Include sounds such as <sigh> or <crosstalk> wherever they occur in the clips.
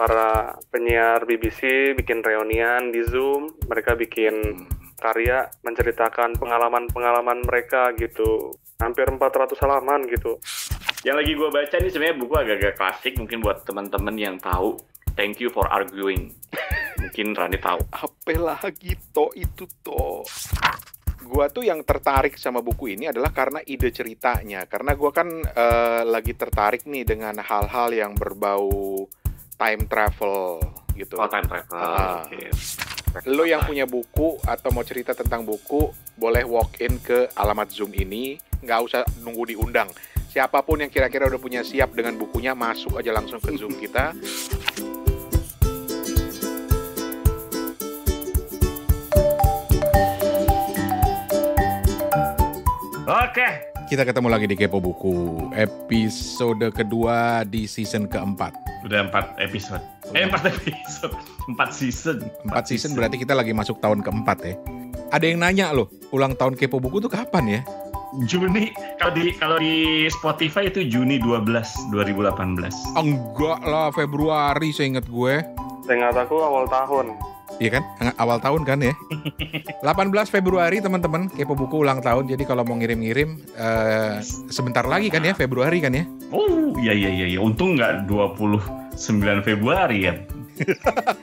para penyiar BBC bikin reunian di Zoom, mereka bikin hmm. karya menceritakan pengalaman-pengalaman mereka gitu. Hampir 400 halaman gitu. Yang lagi gue baca ini sebenarnya buku agak-agak klasik mungkin buat teman-teman yang tahu. Thank you for arguing. mungkin Rani tahu. Apa lagi gitu itu toh gua tuh yang tertarik sama buku ini adalah karena ide ceritanya. Karena gua kan uh, lagi tertarik nih dengan hal-hal yang berbau time travel gitu. Oh, time travel. Uh, okay. Lo yang punya buku atau mau cerita tentang buku, boleh walk in ke alamat Zoom ini, nggak usah nunggu diundang. Siapapun yang kira-kira udah punya siap dengan bukunya, masuk aja langsung ke Zoom kita. Oke, kita ketemu lagi di Kepo Buku episode kedua di season keempat. Udah empat episode. Sudah. Eh empat episode, empat season. Empat, empat season, season berarti kita lagi masuk tahun keempat ya. Ada yang nanya loh, ulang tahun Kepo Buku tuh kapan ya? Juni kalau di kalau di Spotify itu Juni 12 2018. Enggak lah Februari saya ingat gue. Saya Seingat aku awal tahun. Iya kan? Awal tahun kan ya. 18 <laughs> Februari teman-teman, Kepo Buku ulang tahun. Jadi kalau mau ngirim-ngirim uh, sebentar lagi kan ya Februari kan ya. Oh, iya iya iya, iya. untung nggak 29 Februari ya. <laughs>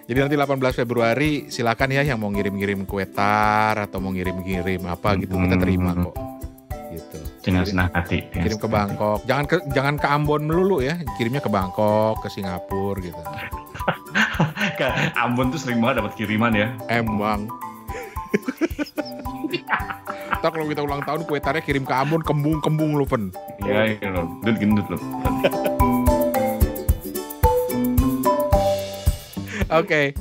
Jadi nanti 18 Februari silakan ya yang mau ngirim-ngirim kue tar atau mau ngirim-ngirim apa gitu kita hmm. terima kok. Gitu. Dengan senang hati. Ya. Kirim ke Bangkok. Jangan ke jangan ke Ambon melulu ya. Kirimnya ke Bangkok, ke Singapura gitu. <laughs> Ambon tuh sering banget dapat kiriman ya. Emang. Tahu kalau kita ulang tahun kue tarik kirim ke Ambon kembung-kembung lu pen. Iya, iya lo. Iya, gendut gendut lo. Oke.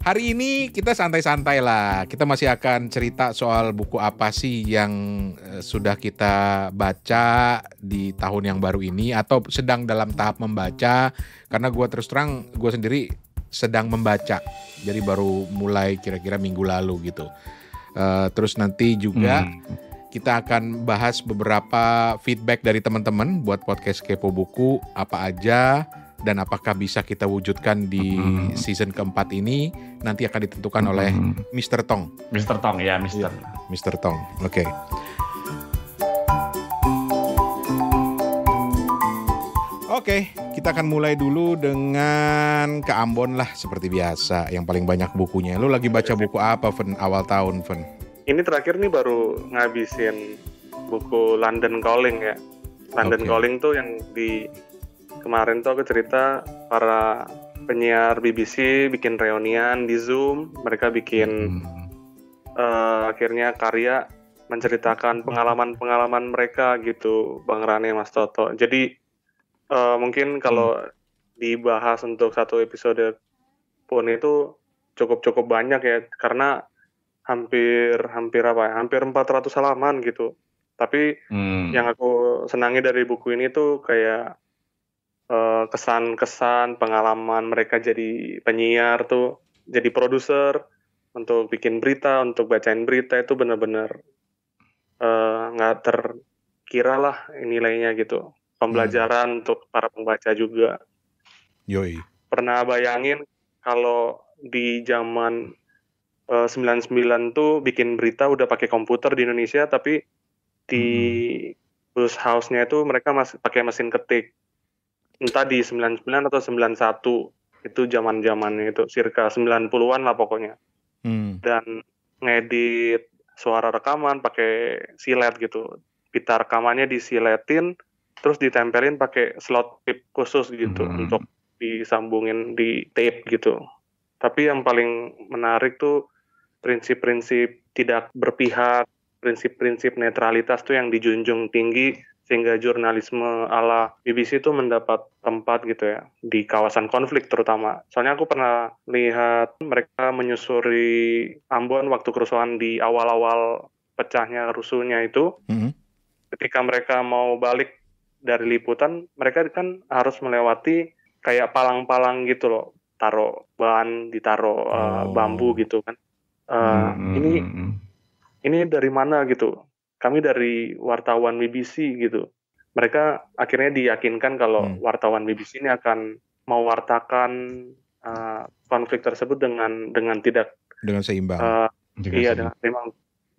Hari ini kita santai-santai lah. Kita masih akan cerita soal buku apa sih yang eh, sudah kita baca di tahun yang baru ini atau sedang dalam tahap membaca. Karena gue terus terang gue sendiri sedang membaca. Jadi baru mulai kira-kira minggu lalu gitu. Uh, terus nanti juga hmm. kita akan bahas beberapa feedback dari teman-teman buat podcast Kepo Buku apa aja dan apakah bisa kita wujudkan di hmm. season keempat ini nanti akan ditentukan hmm. oleh Mr. Tong. Mr. Tong ya, Mr. Iya, Mr. Tong. Oke. Okay. Oke, kita akan mulai dulu dengan ke Ambon lah seperti biasa yang paling banyak bukunya. Lu lagi baca buku apa, Fen? Awal tahun, Fen? Ini terakhir nih baru ngabisin buku London Calling ya. London okay. Calling tuh yang di kemarin tuh aku cerita para penyiar BBC bikin reunian di Zoom, mereka bikin hmm. uh, akhirnya karya menceritakan pengalaman-pengalaman mereka gitu, Bang Rane Mas Toto. Jadi uh, mungkin kalau hmm. dibahas untuk satu episode pun itu cukup cukup banyak ya karena hampir hampir apa ya hampir 400 halaman gitu tapi hmm. yang aku senangi dari buku ini tuh kayak eh, kesan-kesan pengalaman mereka jadi penyiar tuh jadi produser untuk bikin berita untuk bacain berita itu benar-benar eh, nggak uh, terkira lah nilainya gitu pembelajaran hmm. untuk para pembaca juga. Yoi. Pernah bayangin kalau di zaman eh, uh, 99 tuh bikin berita udah pakai komputer di Indonesia tapi di hmm. bus house-nya itu mereka masih pakai mesin ketik. Entah di 99 atau 91 itu zaman-zamannya itu circa 90-an lah pokoknya. Hmm. Dan ngedit suara rekaman pakai silet gitu. Pita rekamannya disiletin terus ditempelin pakai slot tip khusus gitu hmm. untuk disambungin di tape gitu. Tapi yang paling menarik tuh prinsip-prinsip tidak berpihak, prinsip-prinsip netralitas tuh yang dijunjung tinggi sehingga jurnalisme ala BBC itu mendapat tempat gitu ya di kawasan konflik terutama. Soalnya aku pernah lihat mereka menyusuri Ambon waktu kerusuhan di awal-awal pecahnya rusuhnya itu. Mm -hmm. Ketika mereka mau balik dari liputan mereka kan harus melewati kayak palang-palang gitu loh taruh bahan ditaruh eh, oh. uh, bambu gitu kan uh, hmm. ini hmm, ini dari mana gitu kami dari wartawan BBC gitu mereka akhirnya diyakinkan kalau hmm. wartawan BBC ini akan mewartakan uh, konflik tersebut dengan dengan tidak dengan seimbang uh, dengan iya seimbang. dengan seimbang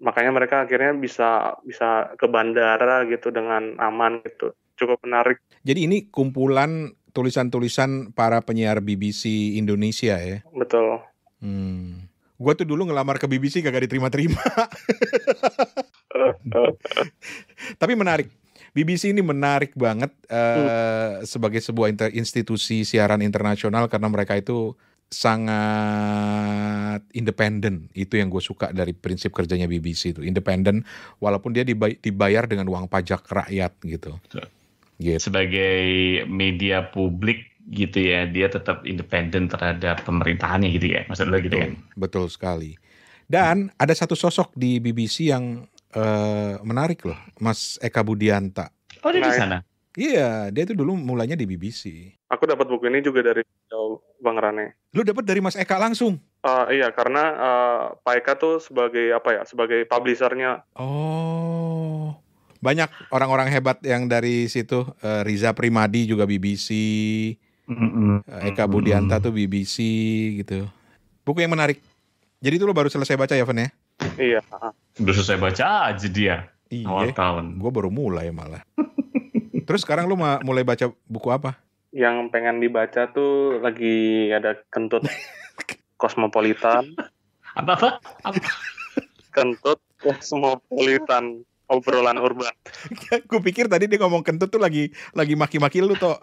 makanya mereka akhirnya bisa bisa ke bandara gitu dengan aman gitu cukup menarik. Jadi ini kumpulan tulisan-tulisan para penyiar BBC Indonesia ya? Betul. Hmm. Gue tuh dulu ngelamar ke BBC gak, gak diterima-terima. <laughs> Tapi menarik. BBC ini menarik banget uh, hmm. sebagai sebuah inter institusi siaran internasional karena mereka itu sangat independen. Itu yang gue suka dari prinsip kerjanya BBC itu independen, walaupun dia dibayar dengan uang pajak rakyat gitu gitu. sebagai media publik gitu ya dia tetap independen terhadap pemerintahannya gitu ya maksud lo gitu kan betul sekali dan ada satu sosok di BBC yang uh, menarik loh Mas Eka Budianta oh dia di sana iya dia itu dulu mulanya di BBC aku dapat buku ini juga dari Bang Rane lu dapat dari Mas Eka langsung Uh, iya karena uh, Pak Eka tuh sebagai apa ya sebagai publisernya. Oh banyak orang-orang hebat yang dari situ uh, Riza Primadi juga BBC mm-hmm. Eh, Eka Budianta mm-hmm. tuh BBC gitu buku yang menarik jadi itu lo baru selesai baca ya Van ya iya udah selesai baca aja dia iya. awal tahun gue baru mulai malah terus sekarang lo mau mulai baca buku apa yang pengen dibaca tuh lagi ada kentut kosmopolitan <laughs> apa, apa? kentut kosmopolitan obrolan urban. <laughs> gue pikir tadi dia ngomong kentut tuh lagi lagi maki-maki lu toh.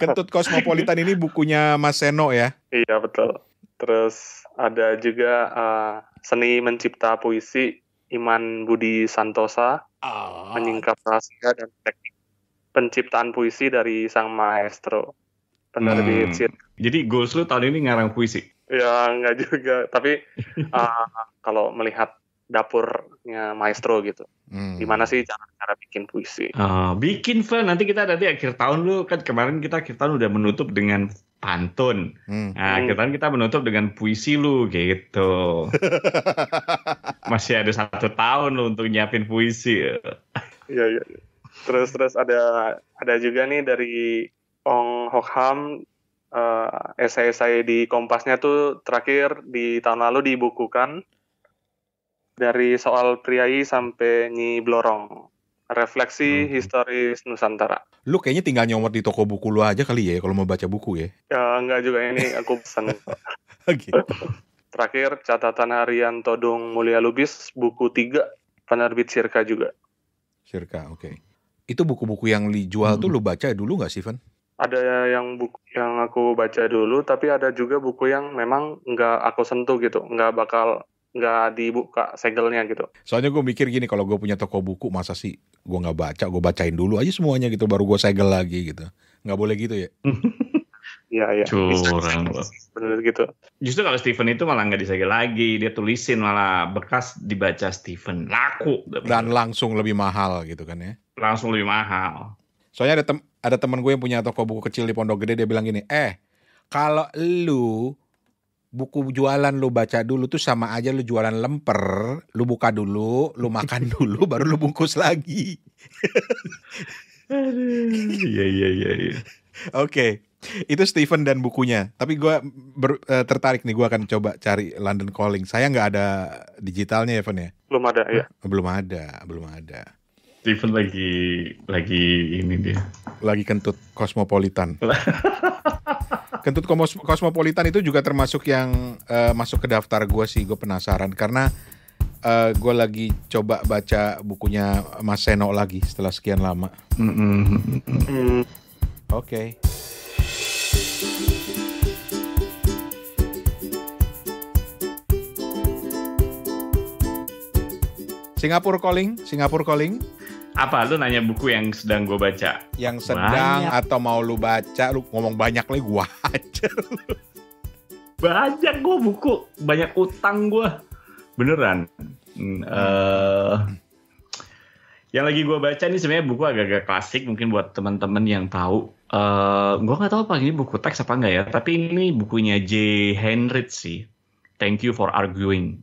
kentut Kosmopolitan ini bukunya Mas Seno ya? Iya betul. Terus ada juga uh, seni mencipta puisi Iman Budi Santosa oh. menyingkap rahasia dan teknik penciptaan puisi dari sang maestro penerbit hmm. Jadi goals lu tahun ini ngarang puisi? Ya nggak juga, tapi uh, <laughs> kalau melihat dapurnya maestro gitu. Hmm. Gimana sih cara cara bikin puisi? Uh, bikin fun nanti kita nanti akhir tahun lu kan kemarin kita akhir tahun udah menutup dengan pantun. Hmm. Nah, akhir hmm. tahun kita menutup dengan puisi lu gitu. <laughs> Masih ada satu tahun lu untuk nyiapin puisi. Iya iya. iya. Terus terus ada ada juga nih dari Ong Hokham uh, eh, esai-esai di Kompasnya tuh terakhir di tahun lalu dibukukan dari soal priai sampai Nyi Blorong. Refleksi hmm. historis Nusantara. Lu kayaknya tinggal nyomot di toko buku lu aja kali ya kalau mau baca buku ya? Ya enggak juga ini aku pesan. <laughs> Oke. Terakhir catatan harian Todung Mulia Lubis buku tiga penerbit Sirka juga. Sirka, oke. Okay. Itu buku-buku yang dijual hmm. tuh lu baca dulu nggak Steven? Ada yang buku yang aku baca dulu, tapi ada juga buku yang memang nggak aku sentuh gitu, nggak bakal nggak dibuka segelnya gitu. Soalnya gue mikir gini kalau gue punya toko buku masa sih gue nggak baca gue bacain dulu aja semuanya gitu baru gue segel lagi gitu nggak boleh gitu ya. <laughs> Iya iya. Curang Bener gitu. Justru kalau Stephen itu malah nggak disegel lagi dia tulisin malah bekas dibaca Stephen laku. Dan langsung lebih mahal gitu kan ya. Langsung lebih mahal. Soalnya ada tem ada teman gue yang punya toko buku kecil di Pondok Gede dia bilang gini eh kalau lu buku jualan lu baca dulu tuh sama aja lu jualan lemper, lu buka dulu, lu makan <laughs> dulu, baru lu bungkus lagi. Iya iya iya. iya. Oke, itu Stephen dan bukunya. Tapi gue uh, eh, tertarik nih, gue akan coba cari London Calling. Saya nggak ada digitalnya Evan ya? Belum ada ya. Belum ada, belum ada. Stephen lagi lagi ini dia. Lagi kentut kosmopolitan. <laughs> Kentut Kosmopolitan itu juga termasuk yang uh, masuk ke daftar gue sih. Gue penasaran karena uh, eh, gue lagi coba baca bukunya Mas Seno lagi setelah sekian lama. Mm -hmm. Oke. Okay. Singapura calling, Singapura calling apa lu nanya buku yang sedang gue baca yang sedang banyak. atau mau lu baca lu ngomong banyak lagi gue aja banyak gue buku banyak utang gue beneran hmm, uh, yang lagi gue baca ini sebenarnya buku agak-agak klasik mungkin buat teman-teman yang tahu uh, eh, gue nggak tahu apa ini buku teks apa enggak ya tapi ini bukunya J Henry sih Thank you for arguing <laughs>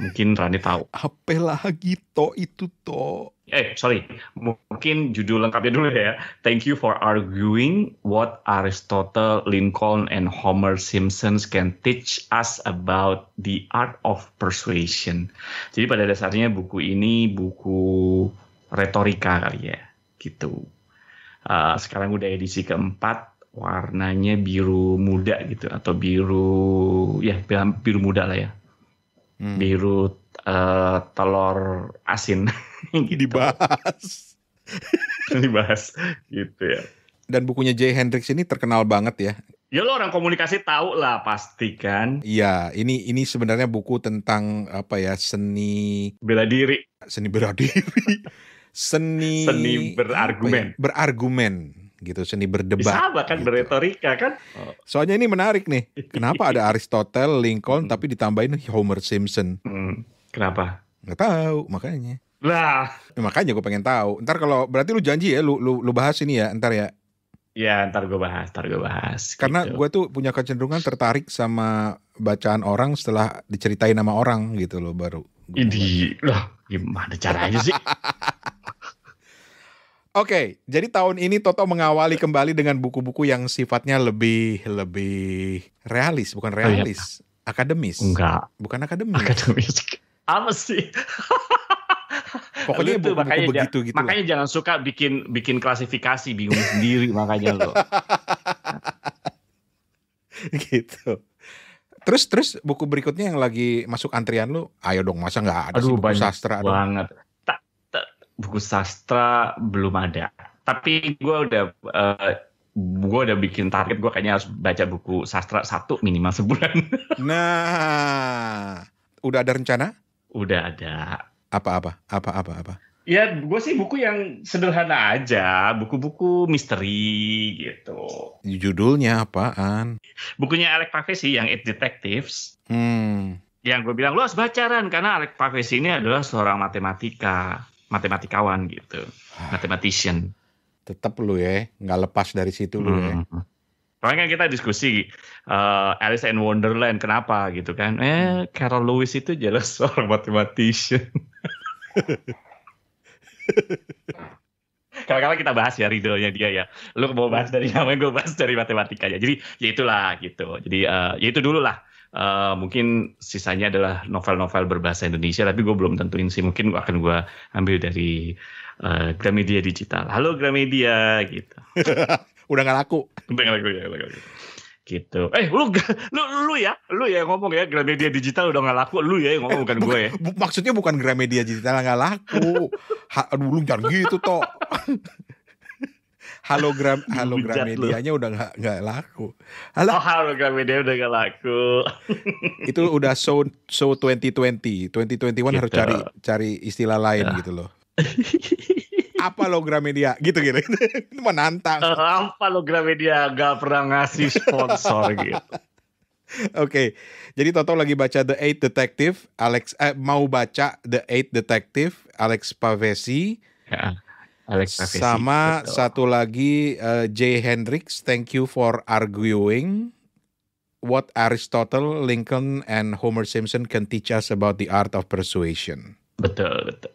Mungkin Rani tahu. Apa lagi to itu to? Eh, sorry. Mungkin judul lengkapnya dulu ya. Thank you for arguing what Aristotle, Lincoln, and Homer Simpson can teach us about the art of persuasion. Jadi pada dasarnya buku ini buku retorika kali ya. Gitu. Uh, sekarang udah edisi keempat warnanya biru muda gitu atau biru ya biru muda lah ya hmm. biru uh, eh, telur asin. <laughs> gitu. Dibahas. <laughs> Dibahas gitu ya. Dan bukunya Jay Hendrix ini terkenal banget ya. Ya lo orang komunikasi tahu lah pasti kan. Iya, ini ini sebenarnya buku tentang apa ya seni bela diri. Seni bela diri. <laughs> seni seni berargumen. Ya? Berargumen gitu seni berdebat. Sama kan gitu. berretorika kan. Soalnya ini menarik nih. <laughs> Kenapa ada Aristotle, Lincoln tapi ditambahin Homer Simpson? Hmm. Kenapa? Nggak tahu makanya. Lah, ya, makanya gue pengen tahu. Ntar kalau berarti lu janji ya, lu lu, lu bahas ini ya, ntar ya. Ya, ntar gue bahas, ntar gue bahas. Karena gitu. gue tuh punya kecenderungan tertarik sama bacaan orang setelah diceritain nama orang gitu loh baru. Ini lah, gimana caranya sih? <laughs> Oke, okay, jadi tahun ini Toto mengawali kembali dengan buku-buku yang sifatnya lebih lebih realis, bukan realis, oh, iya. akademis. Enggak. Bukan akademis. Akademis. <laughs> Apa sih? Pokoknya buku, -buku makanya begitu gitu. Makanya jangan suka bikin bikin klasifikasi bingung sendiri makanya lo. <laughs> gitu. Terus terus buku berikutnya yang lagi masuk antrian lu, ayo dong masa nggak ada Aduh, sih buku banyak sastra banget. Dong buku sastra belum ada. Tapi gue udah uh, eh, gue udah bikin target gue kayaknya harus baca buku sastra satu minimal sebulan. <laughs> nah, udah ada rencana? Udah ada. Apa-apa? Apa-apa? Apa? Ya, gue sih buku yang sederhana aja, buku-buku misteri gitu. Judulnya apaan? Bukunya Alec Pavey sih yang it Detectives. Hmm. Yang gue bilang lo harus bacaran karena Alec Pavey ini adalah seorang matematika matematikawan gitu, ah. mathematician. Tetap lu ya, nggak lepas dari situ lu ya. hmm. ya. Soalnya kan kita diskusi uh, Alice in Wonderland kenapa gitu kan? Eh hmm. Carol Lewis itu jelas <laughs> seorang mathematician. Kalau-kalau kita bahas ya riddle dia ya. Lu mau bahas dari <laughs> namanya, gue bahas dari matematikanya. Jadi ya itulah gitu. Jadi uh, ya itu dulu lah Eh, mungkin sisanya adalah novel-novel berbahasa Indonesia tapi gue belum tentuin sih mungkin gue akan gue ambil dari uh, Gramedia Digital halo Gramedia gitu <laughs> udah gak laku udah gak laku ya udah gak laku gitu. Eh, lu lu lu ya, lu ya ngomong ya Gramedia Digital udah nggak laku, lu ya yang ngomong eh, bukan, bukan gue ya. Bu, maksudnya bukan Gramedia Digital nggak laku. ha, aduh, lu jangan gitu toh. <laughs> hologram <laughs> hologram medianya udah nggak nggak laku. Halo. Oh, hologram media udah nggak laku. <laughs> itu udah show show 2020, 2021 gitu. harus cari cari istilah lain ya. gitu loh. <laughs> apa lo Gramedia gitu gitu itu menantang uh, eh, apa lo Gramedia gak pernah ngasih sponsor gitu Oke, okay. jadi Toto lagi baca The Eight Detective, Alex eh, mau baca The Eight Detective, Alex Pavesi. Ya. Alex Trevisi. Sama Betul. satu lagi uh, J Hendricks, thank you for arguing what Aristotle, Lincoln and Homer Simpson can teach us about the art of persuasion. Betul, betul.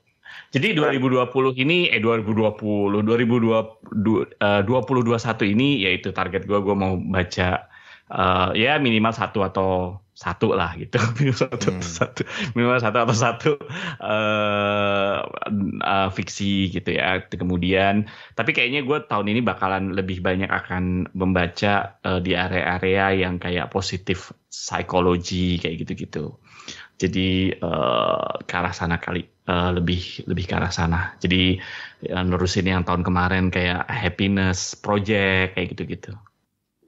Jadi 2020 ini eh 2020 2020 uh, 2021 ini yaitu target gue gue mau baca uh, ya minimal satu atau satu lah gitu <laughs> minimal satu hmm. satu minimal satu atau satu uh, uh, fiksi gitu ya kemudian tapi kayaknya gue tahun ini bakalan lebih banyak akan membaca uh, di area-area yang kayak positif psikologi kayak gitu-gitu jadi uh, ke arah sana kali uh, lebih lebih ke arah sana jadi uh, nerusin yang tahun kemarin kayak happiness project kayak gitu-gitu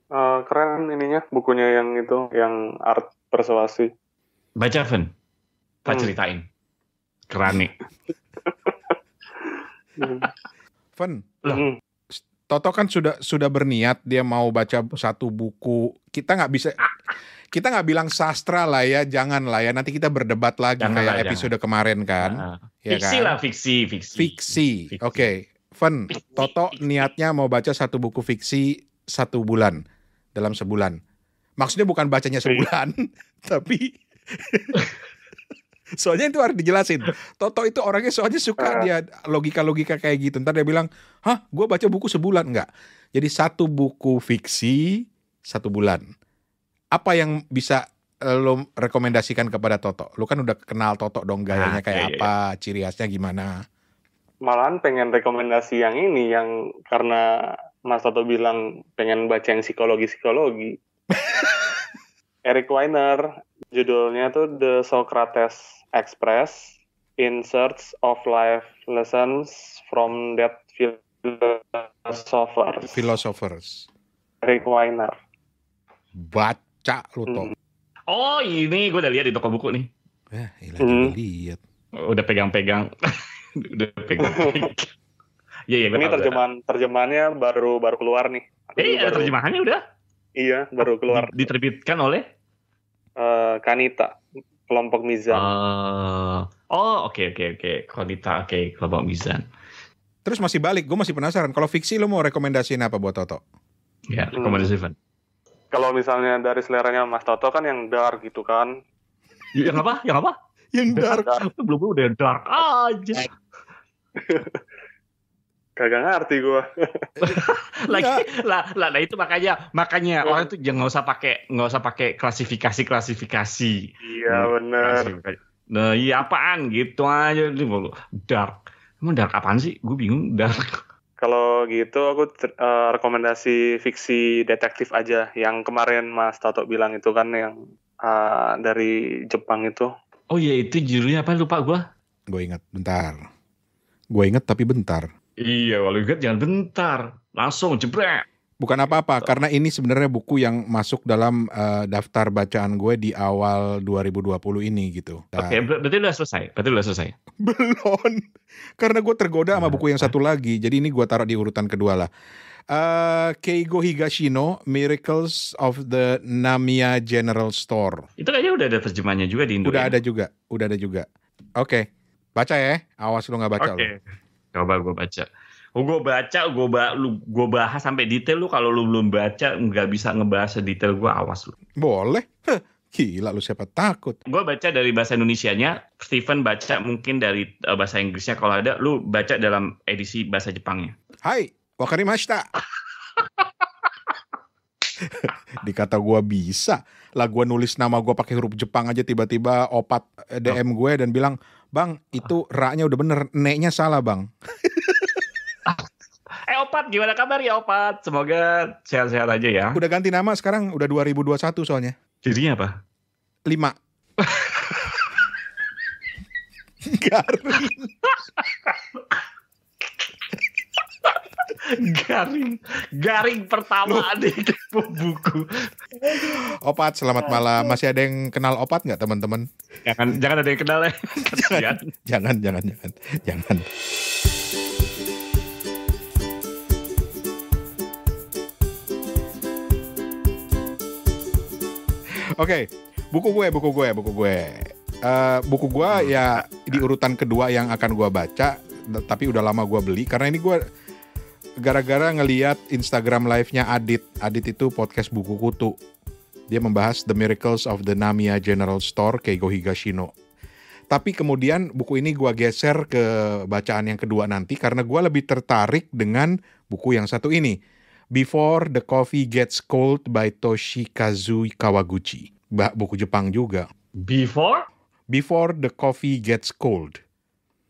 uh, keren ininya bukunya yang itu yang art persuasi. Baca Fen, tak hmm. ceritain. Kerani. <laughs> Fen, hmm. Toto kan sudah sudah berniat dia mau baca satu buku. Kita nggak bisa kita nggak bilang sastra lah ya, jangan lah ya. Nanti kita berdebat lagi jangan kayak lah, episode jangan. kemarin kan. Uh, ya fiksi kan? lah, fiksi, fiksi. Fiksi. fiksi. Oke. Okay. Fen, Toto niatnya mau baca satu buku fiksi satu bulan dalam sebulan. Maksudnya bukan bacanya iya. sebulan, <laughs> tapi soalnya itu harus dijelasin. Toto itu orangnya soalnya suka ah. dia logika-logika kayak gitu. Ntar dia bilang, hah, gue baca buku sebulan nggak? Jadi satu buku fiksi satu bulan. Apa yang bisa eh, lo rekomendasikan kepada Toto? Lo kan udah kenal Toto dong ah, gayanya kayak iya, iya, iya. apa, ciri khasnya gimana? Malahan pengen rekomendasi yang ini yang karena Mas Toto bilang pengen baca yang psikologi-psikologi. <laughs> Eric Weiner, judulnya tuh The Socrates Express in Search of Life Lessons from Dead Philosophers. Philosophers. Eric Weiner. Baca lu hmm. Oh ini gue udah lihat di toko buku nih. Eh ilah hmm. lihat. Udah pegang-pegang. <laughs> udah pegang-pegang. <laughs> Iya, iya, ini terjemahan terjemahannya baru baru keluar nih. Eh, iya, ada terjemahannya udah. Iya, baru keluar. Di, Diterbitkan oleh uh, Kanita, kelompok Mizan. Uh, oh, oke okay, oke okay, oke. Okay. Kanita, oke, okay, kelompok Mizan. Terus masih balik, gue masih penasaran. Kalau fiksi lo mau rekomendasiin apa buat Toto? Ya, yeah, rekomendasi hmm. Kalau misalnya dari seleranya Mas Toto kan yang dark gitu kan. Ya, yang apa? Yang apa? Yang dark. dark. Belum udah dark aja. <laughs> kagak ngerti gua. <laughs> Lagi lah, lah, lah itu makanya makanya oh. orang itu jangan ya nggak usah pakai nggak usah pakai iya, iya, klasifikasi klasifikasi. Iya hmm, benar. Nah iya apaan gitu aja ini mulu. Dark. Emang dark apaan sih? Gue bingung <laughs> dark. Kalau gitu aku uh, rekomendasi fiksi detektif aja yang kemarin Mas Tato bilang itu kan yang uh, dari Jepang itu. Oh iya itu judulnya apa lupa gua. Gue ingat bentar. Gue ingat tapi bentar Iya, kalau ingat jangan bentar, langsung jebret. Bukan apa-apa, karena ini sebenarnya buku yang masuk dalam uh, daftar bacaan gue di awal 2020 ini gitu. Oke, okay, berarti udah selesai. Berarti udah selesai. Belum, <laughs> karena gue tergoda sama nah. buku yang satu lagi. Jadi ini gue taruh di urutan kedua lah. Uh, Keigo Higashino, Miracles of the Namia General Store. Itu kayaknya udah ada terjemahannya juga di Indo. Udah ya? ada juga, udah ada juga. Oke, okay. baca ya. Awas lu nggak baca okay. lu. Coba gue baca. Oh, gue baca, gue ba lu, bahas sampai detail lu kalau lu belum baca nggak bisa ngebahas detail gue awas lu. Boleh. gila lu siapa takut. Gue baca dari bahasa Indonesianya, Steven baca mungkin dari uh, bahasa Inggrisnya kalau ada, lu baca dalam edisi bahasa Jepangnya. Hai, wakarimashita. <laughs> Dikata gue bisa. Lah gue nulis nama gue pakai huruf Jepang aja tiba-tiba opat eh, DM gue dan bilang Bang, itu raknya udah bener, neknya salah bang. <laughs> eh Opat, gimana kabar ya Opat? Semoga sehat-sehat aja ya. Udah ganti nama sekarang, udah 2021 soalnya. Jadinya apa? Lima. <laughs> Garing. <laughs> garing garing pertama di buku opat selamat malam masih ada yang kenal opat nggak teman-teman jangan jangan ada yang kenal ya jangan jangan jangan jangan jangan Oke, okay, buku gue, buku gue, buku gue. Uh, buku gue ya di urutan kedua yang akan gue baca, tapi udah lama gue beli karena ini gue gara-gara ngeliat Instagram live-nya Adit. Adit itu podcast buku kutu. Dia membahas The Miracles of the Namiya General Store Keigo Higashino. Tapi kemudian buku ini gue geser ke bacaan yang kedua nanti karena gue lebih tertarik dengan buku yang satu ini. Before the Coffee Gets Cold by Toshikazu Kawaguchi. Buku Jepang juga. Before? Before the Coffee Gets Cold.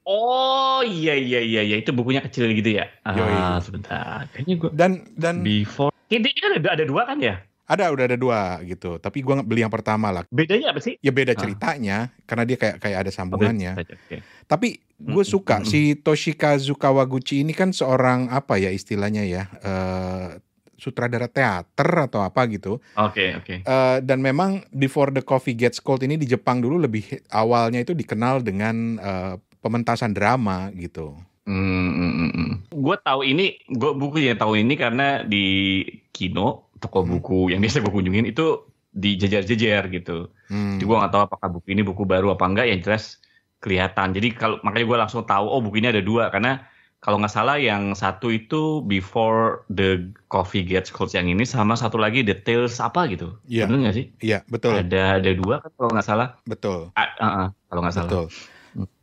Oh iya iya iya iya itu bukunya kecil gitu ya. Ah Yoi. sebentar. Kayaknya gua dan dan before intinya kan ada, ada dua kan ya? Ada udah ada dua gitu. Tapi gua beli yang pertama lah. Bedanya apa sih? Ya beda ah. ceritanya ah. karena dia kayak kayak ada sambungannya. Oh, okay. Tapi gue -hmm. suka si Toshikazu Kawaguchi ini kan seorang apa ya istilahnya ya uh, sutradara teater atau apa gitu. Oke, okay, oke. Okay. Uh, eh, dan memang Before the Coffee Gets Cold ini di Jepang dulu lebih awalnya itu dikenal dengan uh, pementasan drama gitu. Hmm, hmm, hmm, mm, Gue tahu ini, gue buku yang tahu ini karena di Kino, toko buku yang biasa gue kunjungin itu dijejer-jejer gitu. Hmm. Jadi gue nggak tahu apakah buku ini buku baru apa enggak, yang jelas kelihatan. Jadi kalau makanya gue langsung tahu, oh buku ini ada dua karena kalau nggak salah yang satu itu Before the Coffee Gets Cold yang ini sama satu lagi Details apa gitu. Iya. Benar nggak sih? Iya betul. Ada ada dua kan kalau nggak salah. Betul. A uh -uh, kalau nggak salah. Betul.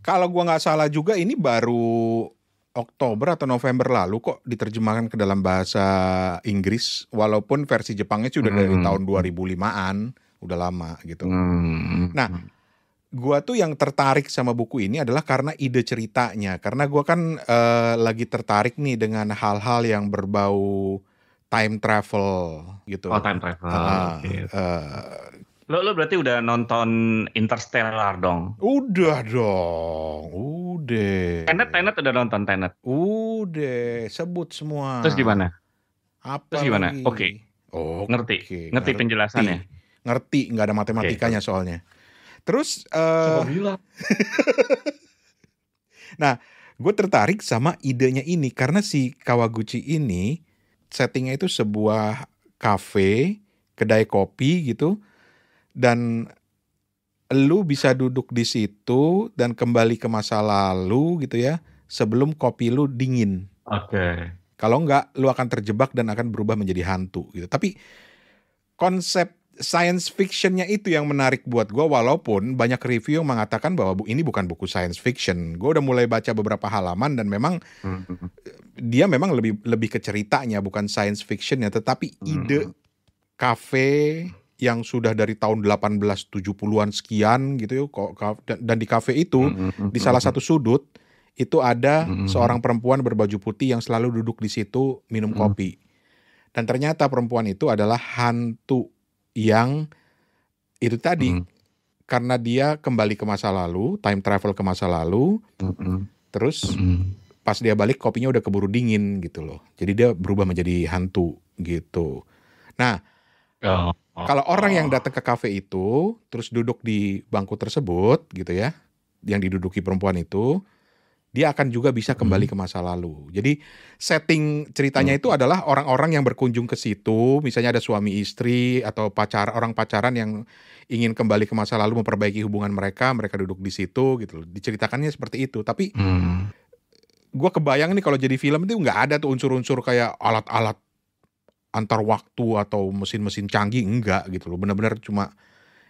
Kalau gua nggak salah juga ini baru Oktober atau November lalu kok diterjemahkan ke dalam bahasa Inggris walaupun versi Jepangnya sudah mm. dari hmm. tahun 2005-an, udah lama gitu. Mm. Nah, gua tuh yang tertarik sama buku ini adalah karena ide ceritanya. Karena gua kan uh, lagi tertarik nih dengan hal-hal yang berbau time travel gitu. Oh, time travel. Uh, uh, Lo, lo berarti udah nonton Interstellar dong? Udah dong, udah. Tenet, Tenet udah nonton Tenet? Udah, sebut semua. Terus gimana? Apa Terus gimana? Oke. Okay. Oh, ngerti. Okay. Ngerti, ngerti penjelasannya. Ngerti, nggak ada matematikanya okay. soalnya. Terus uh, <laughs> Nah, gue tertarik sama idenya ini karena si Kawaguchi ini settingnya itu sebuah kafe, kedai kopi gitu dan lu bisa duduk di situ dan kembali ke masa lalu gitu ya sebelum kopi lu dingin. Oke. Okay. Kalau enggak lu akan terjebak dan akan berubah menjadi hantu gitu. Tapi konsep science fictionnya itu yang menarik buat gue walaupun banyak review yang mengatakan bahwa bu, ini bukan buku science fiction gue udah mulai baca beberapa halaman dan memang hmm. dia memang lebih lebih ke ceritanya bukan science fictionnya tetapi ide mm kafe yang sudah dari tahun 1870-an sekian gitu ya, kok dan di kafe itu mm-hmm, mm-hmm, di salah mm-hmm. satu sudut itu ada seorang perempuan berbaju putih yang selalu duduk di situ minum kopi. Dan ternyata perempuan itu adalah hantu yang itu tadi karena dia kembali ke masa lalu, time travel ke masa lalu. Terus pas dia balik kopinya udah keburu dingin gitu loh. Jadi dia berubah menjadi hantu gitu. Nah, oh Oh. Kalau orang yang datang ke kafe itu terus duduk di bangku tersebut gitu ya, yang diduduki perempuan itu, dia akan juga bisa hmm. kembali ke masa lalu. Jadi setting ceritanya hmm. itu adalah orang-orang yang berkunjung ke situ, misalnya ada suami istri atau pacar orang pacaran yang ingin kembali ke masa lalu memperbaiki hubungan mereka, mereka duduk di situ gitu loh. Diceritakannya seperti itu, tapi hmm. gua kebayang nih kalau jadi film itu nggak ada tuh unsur-unsur kayak alat-alat antar waktu atau mesin-mesin canggih enggak gitu loh benar-benar cuma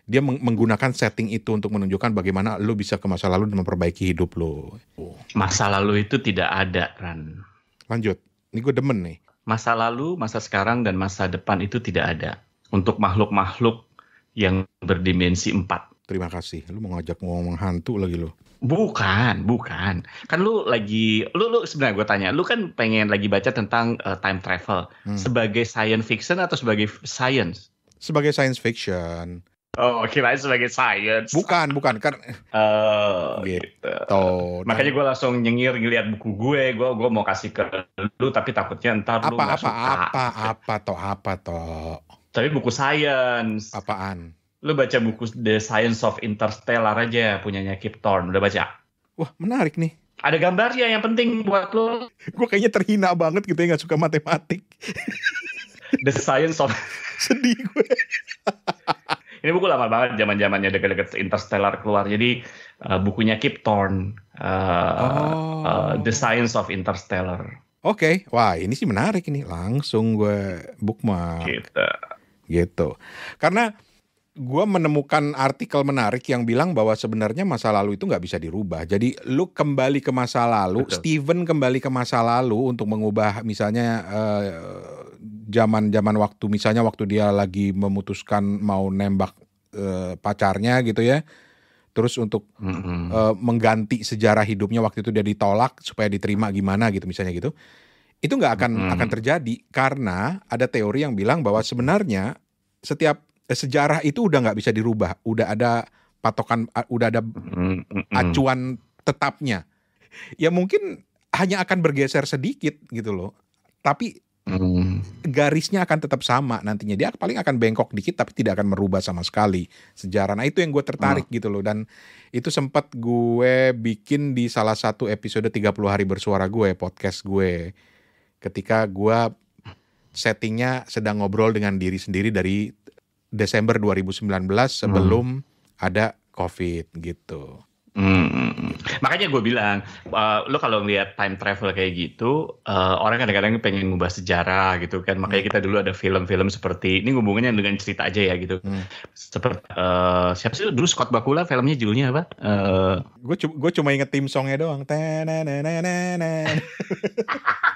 dia menggunakan setting itu untuk menunjukkan bagaimana lo bisa ke masa lalu dan memperbaiki hidup lo. Masa lalu itu tidak ada, Ran. Lanjut. Ini gue demen nih. Masa lalu, masa sekarang, dan masa depan itu tidak ada. Untuk makhluk-makhluk yang berdimensi empat. Terima kasih. Lu mau ngajak ngomong hantu lagi lu. Bukan, bukan. Kan lu lagi lu lu sebenarnya gue tanya, lu kan pengen lagi baca tentang uh, time travel hmm. sebagai science fiction atau sebagai science? Sebagai science fiction. Oh, kirain sebagai science. Bukan, bukan kan. Uh, gitu. gitu. Nah. Makanya gue langsung nyengir ngeliat buku gue. Gue gue mau kasih ke lu tapi takutnya ntar apa, lu apa, suka. Apa apa apa toh apa toh. Tapi buku science. Apaan? Lu baca buku The Science of Interstellar aja punyanya Kip Thorne. Udah baca? Wah, menarik nih. Ada gambar ya yang penting buat lo <laughs> Gue kayaknya terhina banget gitu ya nggak suka matematik. <laughs> The Science of <laughs> Sedih gue. Ini buku lama banget zaman-zamannya deket-deket Interstellar keluar. Jadi uh, bukunya Kip Thorne uh, oh. uh, The Science of Interstellar. Oke, okay. wah ini sih menarik ini. Langsung gue bookmark. Gitu. Gitu. Karena gue menemukan artikel menarik yang bilang bahwa sebenarnya masa lalu itu nggak bisa dirubah. Jadi lu kembali ke masa lalu, Betul. Steven kembali ke masa lalu untuk mengubah misalnya eh, zaman-zaman uh, waktu misalnya waktu dia lagi memutuskan mau nembak uh, pacarnya gitu ya. Terus untuk mm -hmm. uh, mengganti sejarah hidupnya waktu itu dia ditolak supaya diterima gimana gitu misalnya gitu. Itu nggak akan mm -hmm. akan terjadi karena ada teori yang bilang bahwa sebenarnya setiap sejarah itu udah nggak bisa dirubah, udah ada patokan, udah ada acuan tetapnya. Ya mungkin hanya akan bergeser sedikit gitu loh, tapi mm. garisnya akan tetap sama nantinya. Dia paling akan bengkok dikit tapi tidak akan merubah sama sekali sejarah. Nah itu yang gue tertarik nah. gitu loh dan itu sempat gue bikin di salah satu episode 30 hari bersuara gue podcast gue ketika gue settingnya sedang ngobrol dengan diri sendiri dari Desember 2019 hmm. sebelum hmm. ada COVID gitu. Hmm. hmm, hmm. Makanya gue bilang, uh, eh, lo kalau ngeliat time travel kayak gitu, uh, orang kadang-kadang pengen ngubah sejarah gitu kan. Makanya kita dulu ada film-film seperti ini hubungannya dengan cerita aja ya gitu. Hmm. Seperti uh, siapa sih dulu Scott Bakula filmnya judulnya apa? Gue uh, gue cuma inget tim songnya doang. <laughs>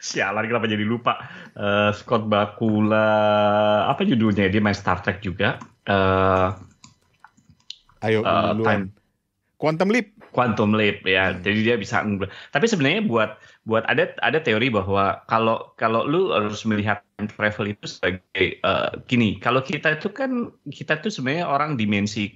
Sialan kenapa jadi lupa. Uh, Scott Bakula apa judulnya dia main Star Trek juga. Uh, Ayo uh, time. Quantum Leap. Quantum Leap ya. Hmm. Jadi dia bisa tapi sebenarnya buat buat ada ada teori bahwa kalau kalau lu harus melihat travel itu sebagai uh, gini, kalau kita itu kan kita tuh sebenarnya orang dimensi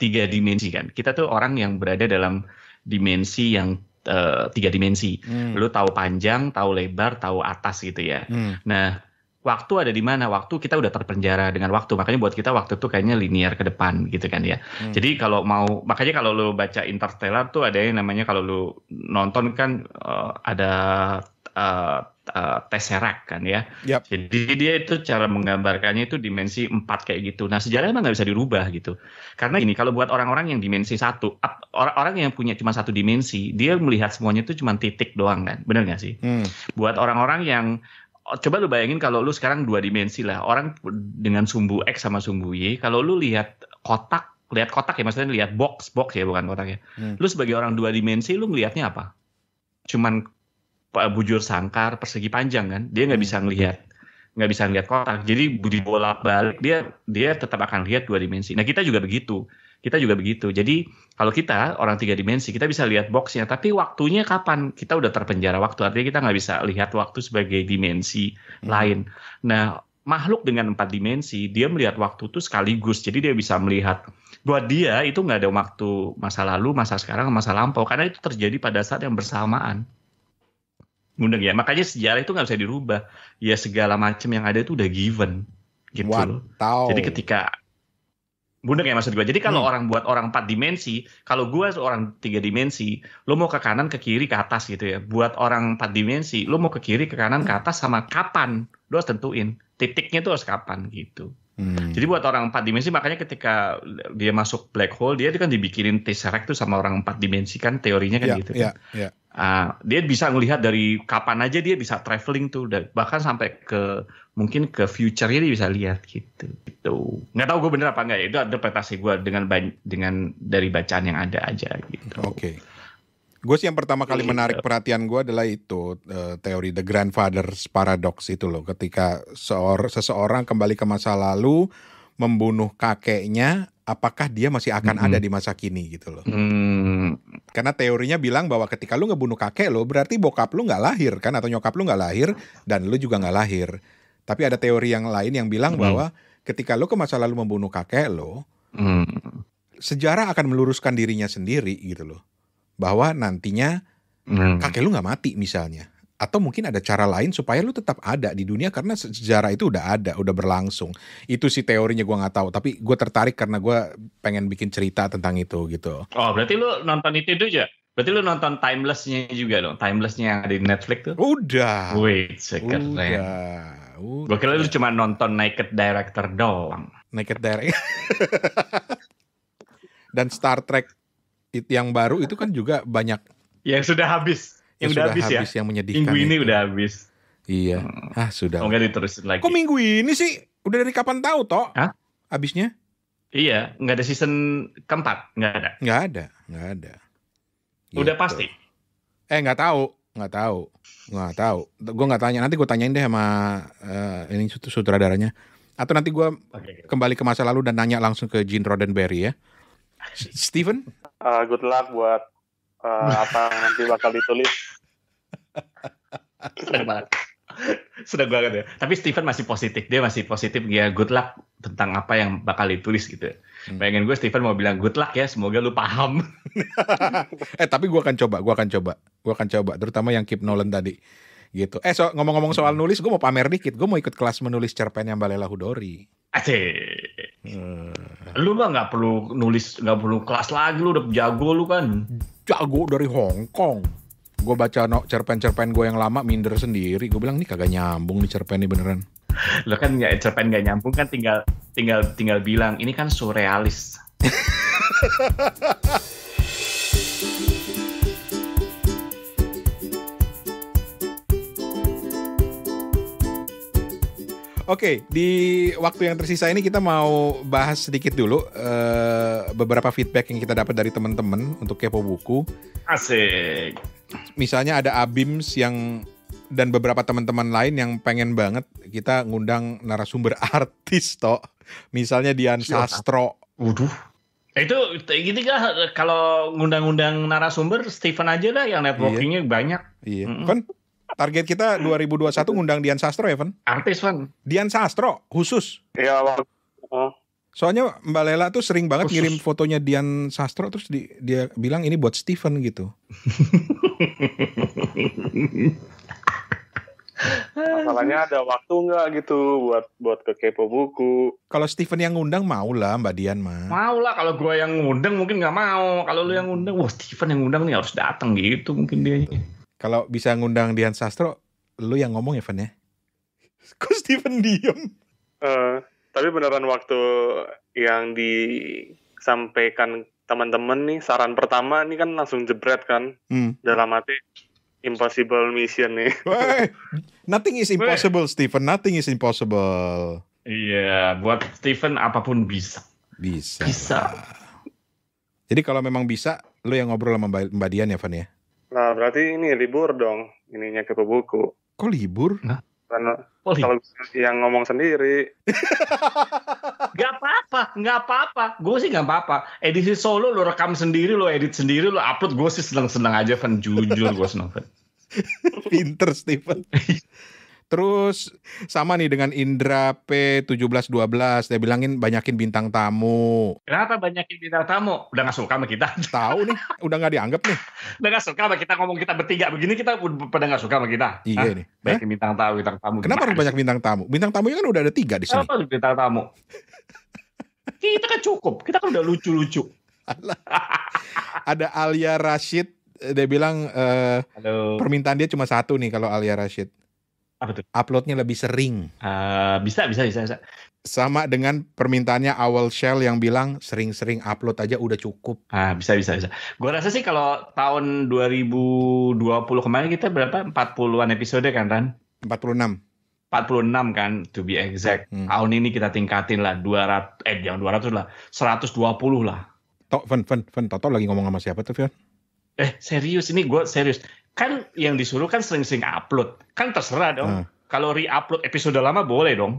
tiga dimensi kan. Kita tuh orang yang berada dalam dimensi yang Eh, tiga dimensi. Hmm. Lu tahu panjang, tahu lebar, tahu atas gitu ya. Hmm. Nah, waktu ada di mana? Waktu kita udah terpenjara dengan waktu. Makanya buat kita waktu tuh kayaknya linear ke depan gitu kan ya. Hmm. Jadi kalau mau makanya kalau lu baca Interstellar tuh ada yang namanya kalau lu nonton kan uh, ada uh, Eh, tes tesseract kan ya. Yep. Jadi dia itu cara menggambarkannya itu dimensi 4 kayak gitu. Nah sejarah emang nggak bisa dirubah gitu. Karena ini kalau buat orang-orang yang dimensi satu, orang-orang yang punya cuma satu dimensi, dia melihat semuanya itu cuma titik doang kan, bener nggak sih? Hmm. Buat orang-orang yang oh, coba lu bayangin kalau lu sekarang dua dimensi lah, orang dengan sumbu x sama sumbu y, kalau lu lihat kotak lihat kotak ya maksudnya lihat box box ya bukan kotak ya. Hmm. Lu sebagai orang dua dimensi lu ngelihatnya apa? Cuman bujur sangkar persegi panjang kan dia nggak hmm. bisa ngelihat nggak bisa ngelihat kotak jadi budi bolak balik dia dia tetap akan lihat dua dimensi nah kita juga begitu kita juga begitu jadi kalau kita orang tiga dimensi kita bisa lihat boxnya tapi waktunya kapan kita udah terpenjara waktu artinya kita nggak bisa lihat waktu sebagai dimensi hmm. lain nah makhluk dengan empat dimensi dia melihat waktu itu sekaligus jadi dia bisa melihat buat dia itu nggak ada waktu masa lalu masa sekarang masa lampau karena itu terjadi pada saat yang bersamaan ngundang ya. Makanya sejarah itu nggak bisa dirubah. Ya segala macam yang ada itu udah given gitu. Wow. Jadi ketika Bundeng ya maksud gue. Jadi kalau hmm. orang buat orang empat dimensi, kalau gue seorang tiga dimensi, lo mau ke kanan, ke kiri, ke atas gitu ya. Buat orang empat dimensi, lo mau ke kiri, ke kanan, ke hmm. atas sama kapan, lo harus tentuin. Titiknya tuh harus kapan gitu. Hmm. Jadi buat orang empat dimensi makanya ketika dia masuk black hole dia itu kan dibikinin tesseract tuh sama orang empat dimensi kan teorinya kan yeah, gitu. Yeah, yeah. Uh, dia bisa melihat dari kapan aja dia bisa traveling tuh bahkan sampai ke mungkin ke future dia bisa lihat gitu. Gitu. Nggak tahu gue bener apa enggak ya itu interpretasi gue dengan dengan dari bacaan yang ada aja gitu. Oke. Okay. Gue sih yang pertama kali iya. menarik perhatian gue adalah itu eh, teori the grandfather's paradox itu loh, ketika seor seseorang kembali ke masa lalu membunuh kakeknya, apakah dia masih akan hmm. ada di masa kini gitu loh. Hmm. Karena teorinya bilang bahwa ketika lu ngebunuh kakek lo, berarti bokap lu nggak lahir kan atau nyokap lu nggak lahir dan lu juga nggak lahir. Tapi ada teori yang lain yang bilang hmm. bahwa ketika lu ke masa lalu membunuh kakek lo, hmm. sejarah akan meluruskan dirinya sendiri gitu loh bahwa nantinya hmm. kakek lu nggak mati misalnya atau mungkin ada cara lain supaya lu tetap ada di dunia karena sejarah itu udah ada, udah berlangsung. Itu sih teorinya gue nggak tahu, tapi gue tertarik karena gue pengen bikin cerita tentang itu gitu. Oh berarti lu nonton itu aja? Berarti lu nonton Timeless-nya juga dong, Timeless-nya yang ada di Netflix tuh? Udah. Wait, second Udah. udah. Gue kira lu cuma nonton Naked Director doang. Naked Director. <laughs> Dan Star Trek It yang baru itu kan juga banyak yang sudah habis yang, yang sudah habis, ya? habis ya yang menyedihkan minggu ini itu. udah habis iya hmm. ah sudah oh, diterusin lagi kok minggu ini sih udah dari kapan tahu toh Hah? habisnya iya nggak ada season keempat nggak ada nggak ada nggak ada gitu. udah pasti eh nggak tahu nggak tahu nggak tahu gue nggak tanya nanti gue tanyain deh sama uh, ini sutradaranya atau nanti gue kembali ke masa lalu dan nanya langsung ke Gene Roddenberry ya Steven <laughs> uh, good luck buat uh, apa nanti bakal ditulis. Seneng banget. Seneng banget ya. Tapi Stephen masih positif. Dia masih positif. Ya good luck tentang apa yang bakal ditulis gitu. Ya. Hmm. Bayangin gue Stephen mau bilang good luck ya. Semoga lu paham. <laughs> eh tapi gue akan coba. Gue akan coba. Gue akan coba. Terutama yang Keep Nolan tadi. Gitu. Eh so, ngomong-ngomong soal nulis. Gue mau pamer dikit. Gue mau ikut kelas menulis cerpen yang Balela Hudori. Aceh. Hmm. Lu mah nggak perlu nulis, nggak perlu kelas lagi, lu udah jago lu kan. Jago dari Hong Kong. Gue baca no, cerpen-cerpen gue yang lama minder sendiri. Gue bilang ini kagak nyambung nih cerpen ini beneran. Lo <laughs> kan ya cerpen gak nyambung kan tinggal tinggal tinggal bilang ini kan surrealis. <laughs> Oke, okay, di waktu yang tersisa ini kita mau bahas sedikit dulu uh, beberapa feedback yang kita dapat dari teman-teman untuk kepo buku. Asik. Misalnya ada Abims yang dan beberapa teman-teman lain yang pengen banget kita ngundang narasumber <laughs> artis toh. Misalnya Dian Siapa? Sastro. Waduh. Itu gitu kan kalau ngundang-ngundang narasumber Steven aja lah yang networkingnya iya. banyak. Iya. Mm -mm. Kan Target kita 2021 ngundang Dian Sastro ya, Van? Artis, Van. Dian Sastro, khusus. Iya, oh. Soalnya Mbak Lela tuh sering banget khusus. ngirim fotonya Dian Sastro, terus di, dia bilang ini buat Steven gitu. Masalahnya ada waktu nggak gitu buat buat ke kepo buku. Kalau Steven yang ngundang mau lah Mbak Dian mah. Mau lah kalau gue yang ngundang mungkin nggak mau. Kalau lu yang ngundang, wah Steven yang ngundang nih harus datang gitu mungkin dia. Kalau bisa ngundang Dian Sastro, lu yang ngomong ya, ya? <laughs> Kok Steven diem? Uh, tapi beneran waktu yang disampaikan teman-teman nih, saran pertama ini kan langsung jebret kan. Hmm. Dalam arti, impossible mission nih. <laughs> Wey, nothing is impossible, Wey. Steven. Nothing is impossible. Iya, yeah, buat Steven apapun bisa. Bisa. Bisa. Jadi kalau memang bisa, lu yang ngobrol sama Mbak Dian ya, Van ya? Nah, berarti ini libur dong ininya ke buku. Kok libur? Nah. Karena oh, kalau yang ngomong sendiri. <laughs> gak apa-apa, gak apa-apa. Gue sih gak apa-apa. Edisi solo lo rekam sendiri, lo edit sendiri, lo upload. Gue sih seneng-seneng aja, Van. Jujur gue seneng, Van. Pinter, Steven. <laughs> Terus sama nih dengan Indra P1712, dia bilangin banyakin bintang tamu. Kenapa banyakin bintang tamu? Udah gak suka sama kita. Tahu nih, udah gak dianggap nih. udah gak suka sama kita ngomong kita bertiga begini, kita udah gak suka sama kita. Iya Hah? nih. Banyakin bintang tamu, bintang tamu. Kenapa harus banyak bintang tamu? Bintang tamunya kan udah ada tiga di sini. Kenapa bintang tamu? kita kan cukup, kita kan udah lucu-lucu. ada Alia Rashid, dia bilang uh, Halo. permintaan dia cuma satu nih kalau Alia Rashid apa tuh? Uploadnya lebih sering. Uh, bisa, bisa, bisa, bisa. Sama dengan permintaannya awal Shell yang bilang sering-sering upload aja udah cukup. Ah, bisa, bisa, bisa. Gue rasa sih kalau tahun 2020 kemarin kita berapa? 40-an episode kan, Ran? 46. 46 kan to be exact. Hmm. Tahun ini kita tingkatin lah 200 eh jangan 200 lah, 120 lah. Tok Fen Fen Fen Toto lagi ngomong sama siapa tuh Fion? eh serius ini gue serius kan yang disuruh kan sering-sering upload kan terserah dong hmm. kalau re-upload episode lama boleh dong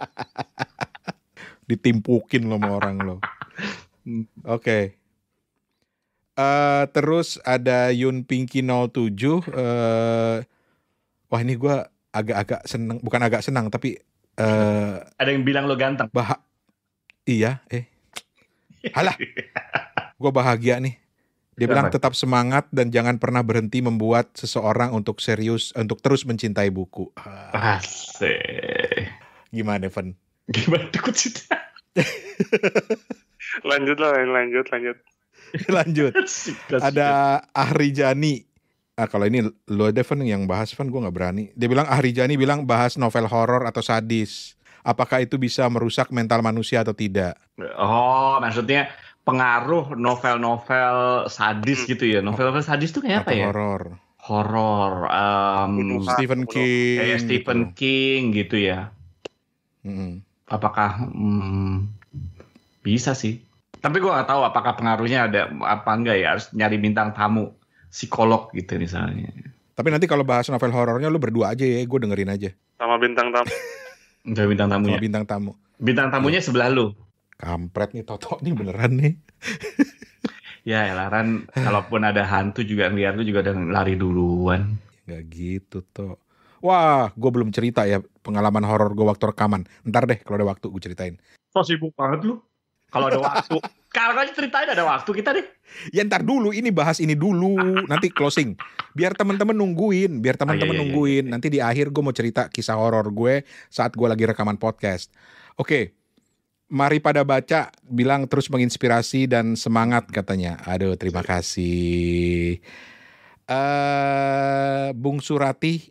<laughs> ditimpukin lo sama orang lo <laughs> oke okay. uh, eh, terus ada Yun Pinky 07 uh, eh, wah ini gue agak-agak seneng bukan agak senang tapi uh, ada yang bilang lo ganteng bah iya eh halah <laughs> gue bahagia nih. Dia bilang tetap semangat dan jangan pernah berhenti membuat seseorang untuk serius, untuk terus mencintai buku. Asik. Gimana, Evan? Gimana takut cinta? <laughs> lanjut lah, lanjut, lanjut. <laughs> lanjut. Ada Ahri Jani. Ah, kalau ini lo Devon yang bahas, Van gue nggak berani. Dia bilang Ahri Jani bilang bahas novel horor atau sadis. Apakah itu bisa merusak mental manusia atau tidak? Oh, maksudnya pengaruh novel-novel sadis hmm. gitu ya. Novel-novel sadis tuh kayak apa ya? Horor. Horor. Um, Stephen King. Kayak Stephen gitu. King gitu ya. Hmm. Apakah hmm, bisa sih? Tapi gue gak tahu apakah pengaruhnya ada apa enggak ya. Harus nyari bintang tamu psikolog gitu misalnya. Tapi nanti kalau bahas novel horornya lu berdua aja ya, gue dengerin aja. Sama bintang tamu. sama bintang tamunya. Sama bintang tamu. Bintang tamunya iya. sebelah lu kampret nih Toto nih beneran nih. <laughs> ya elaran kalaupun ada hantu juga ngeliat lu juga udah lari duluan. Gak gitu toh. Wah, gue belum cerita ya pengalaman horor gue waktu rekaman. Ntar deh kalau ada waktu gue ceritain. So sibuk banget lu. Kalau ada waktu. <laughs> Kalau aja ceritain ada waktu kita deh. Ya ntar dulu, ini bahas ini dulu. Nanti closing. Biar temen-temen nungguin, biar oh, iya, temen-temen iya, iya, nungguin. Nanti di akhir gue mau cerita kisah horor gue saat gue lagi rekaman podcast. Oke, Mari pada baca bilang terus menginspirasi dan semangat katanya. Aduh, terima kasih. Uh, eh, Bung Surati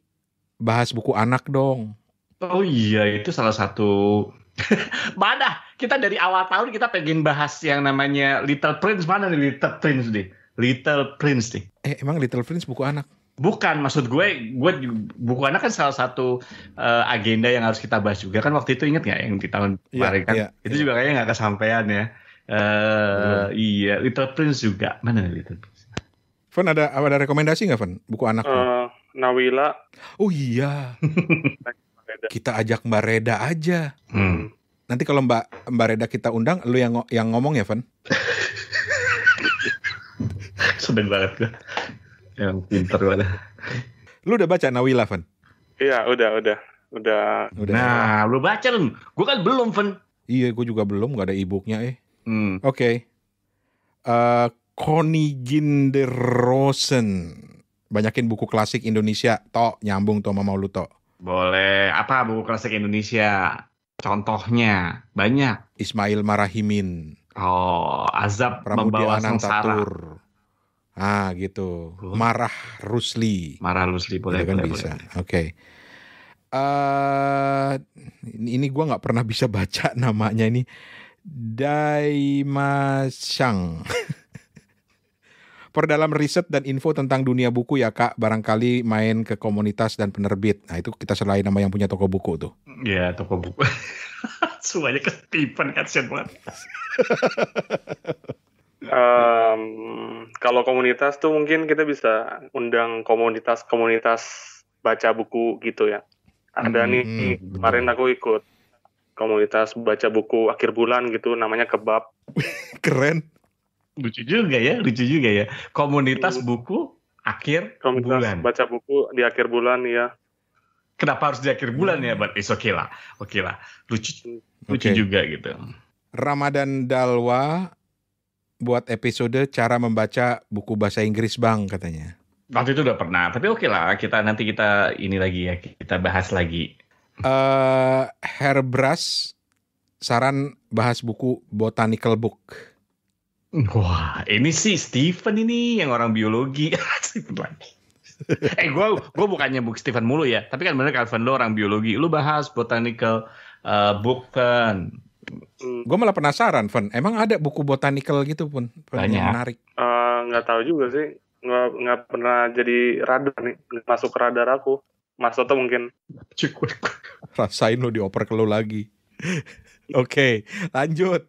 bahas buku anak dong. Oh iya, itu salah satu <laughs> mana kita dari awal tahun kita pengen bahas yang namanya Little Prince mana nih Little Prince nih? Little Prince nih. Eh, emang Little Prince buku anak? Bukan, maksud gue, gue buku anak kan salah satu uh, agenda yang harus kita bahas juga kan waktu itu inget nggak yang di tahun yeah, kemarin kan? Yeah, itu yeah. juga kayaknya nggak kesampaian ya. Uh, hmm. Iya, Little Prince juga mana Little Prince? Fun ada ada rekomendasi nggak Fun buku anak? Uh, Nawila. Oh iya. <laughs> kita ajak Mbak Reda aja. Hmm. Nanti kalau Mbak Mbak Reda kita undang, lu yang yang ngomong ya Fun? <laughs> Sedang banget gue yang pinter mana Lu udah baca Nawi Fan? Iya, udah, udah. Udah. udah. Nah, lu baca lu. Gue kan belum, Fan. Iya, gue juga belum. Gak ada e eh. Hmm. Oke. Okay. Uh, eh, Konigin de Rosen. Banyakin buku klasik Indonesia. Tok, nyambung mau lu to. Boleh. Apa buku klasik Indonesia? Contohnya banyak. Ismail Marahimin. Oh, azab Pramudia membawa Anang sengsara. Ah gitu. Oh. Marah Rusli. Marah Rusli boleh. Gitu kan boleh, bisa. Oke. Okay. Uh, eh, ini gue nggak pernah bisa baca <laughs> namanya ini. Daimasang. <laughs> Perdalam riset dan info tentang dunia buku ya kak. Barangkali main ke komunitas dan penerbit. Nah itu kita selain nama yang punya toko buku tuh. Iya yeah, toko buku. <laughs> Semuanya ketipan kan banget um, kalau komunitas tuh mungkin kita bisa undang komunitas-komunitas baca buku gitu ya. Ada hmm, nih hmm, kemarin aku ikut komunitas baca buku akhir bulan gitu namanya kebab. <laughs> Keren. Lucu juga ya, lucu juga ya. Komunitas hmm. buku akhir komunitas bulan. baca buku di akhir bulan ya. Kenapa harus di akhir bulan ya, but it's okay lah. Oke okay lah. Lucu hmm. lucu okay. juga gitu. Ramadan Dalwa buat episode cara membaca buku bahasa Inggris Bang katanya. Waktu itu udah pernah, tapi oke okay lah kita nanti kita ini lagi ya kita bahas lagi. Uh, eh, Herbras saran bahas buku botanical book. Wah, ini sih Stephen ini yang orang biologi. <laughs> eh, gue gue bukannya book Stephen mulu ya, tapi kan bener Calvin lo orang biologi. Lu bahas botanical uh, book kan. Hmm. Gue malah penasaran, Fen. Emang ada buku botanical gitu pun Banyak. yang menarik? Eh, nggak uh, tahu juga sih. Nggak, pernah jadi radar nih. Masuk ke radar aku. Mas Toto mungkin. <laughs> Rasain lo dioper ke lo lagi. <laughs> Oke, okay, lanjut.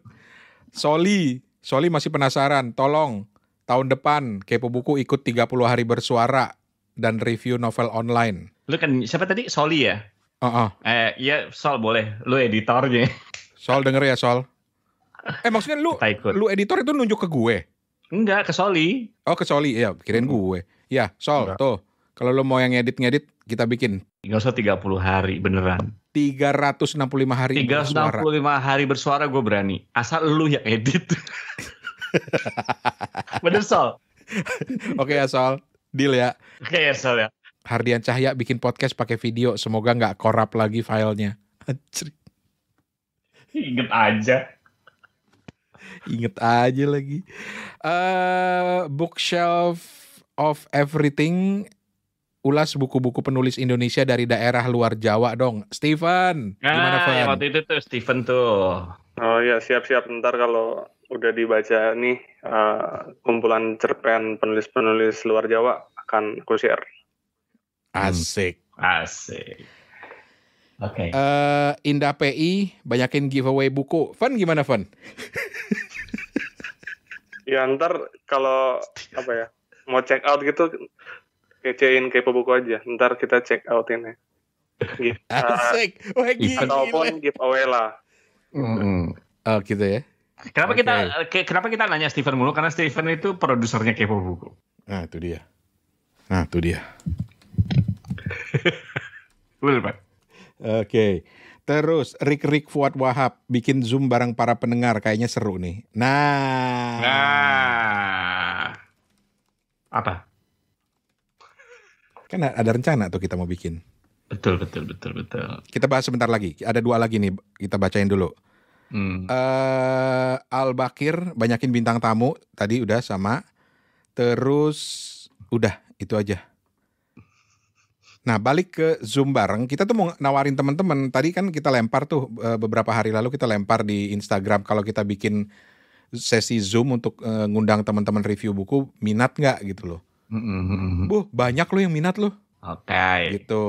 Soli. Soli masih penasaran. Tolong, tahun depan Kepo Buku ikut 30 hari bersuara dan review novel online. Lu kan siapa tadi? Soli ya? Uh -uh. Eh, iya, Sol boleh. Lu editornya. <laughs> Sol denger ya Sol. <laughs> Eh maksudnya lu lu editor itu nunjuk ke gue? Enggak, ke Soli. Oh, ke Soli. Ya, kirain hmm. gue. Ya, Sol, Enggak. tuh. Kalau lu mau yang ngedit-ngedit, kita bikin. Gak usah 30 hari beneran. 365 hari 365 bersuara. hari bersuara gue berani. Asal lu yang edit. <laughs> Bener, Sol. Oke ya, Sol. Deal ya. Oke okay, ya, Sol ya. Hardian Cahya bikin podcast pakai video. Semoga gak korap lagi filenya. Anjir. Ingat aja. Ingat aja lagi. Uh, bookshelf of everything ulas buku-buku penulis Indonesia dari daerah luar Jawa dong. Steven, nah, gimana Fan? waktu itu tuh Steven tuh. Oh iya, siap-siap ntar kalau udah dibaca nih uh, kumpulan cerpen penulis-penulis luar Jawa akan kusir. share. Asik. Asik. Oke. Okay. Uh, eh, Indah PI banyakin giveaway buku. Fun gimana Fun? ya ntar kalau apa ya mau check out gitu kecein kepo buku aja. Ntar kita check outinnya. ini. Asik. Wah, gila. Ataupun giveaway lah. Mm. Oh gitu ya. Kenapa okay. kita kenapa kita nanya Stephen mulu? Karena Stephen itu produsernya kepo buku. Nah itu dia. Nah itu dia. Bener pak. Oke. Okay. Terus Rick Rick Fuad Wahab bikin Zoom bareng para pendengar kayaknya seru nih. Nah. Nah. Apa? Kan ada rencana tuh kita mau bikin. Betul, betul, betul, betul. Kita bahas sebentar lagi. Ada dua lagi nih, kita bacain dulu. Hmm. Uh, Al Bakir banyakin bintang tamu tadi udah sama. Terus udah itu aja. Nah, balik ke Zoom bareng, kita tuh mau nawarin teman-teman. Tadi kan kita lempar tuh eh, beberapa hari lalu kita lempar di Instagram kalau kita bikin sesi Zoom untuk eh, ngundang teman-teman review buku, minat nggak gitu loh. Mm-hmm. Bu, banyak loh yang minat loh, Oke. Okay. Gitu.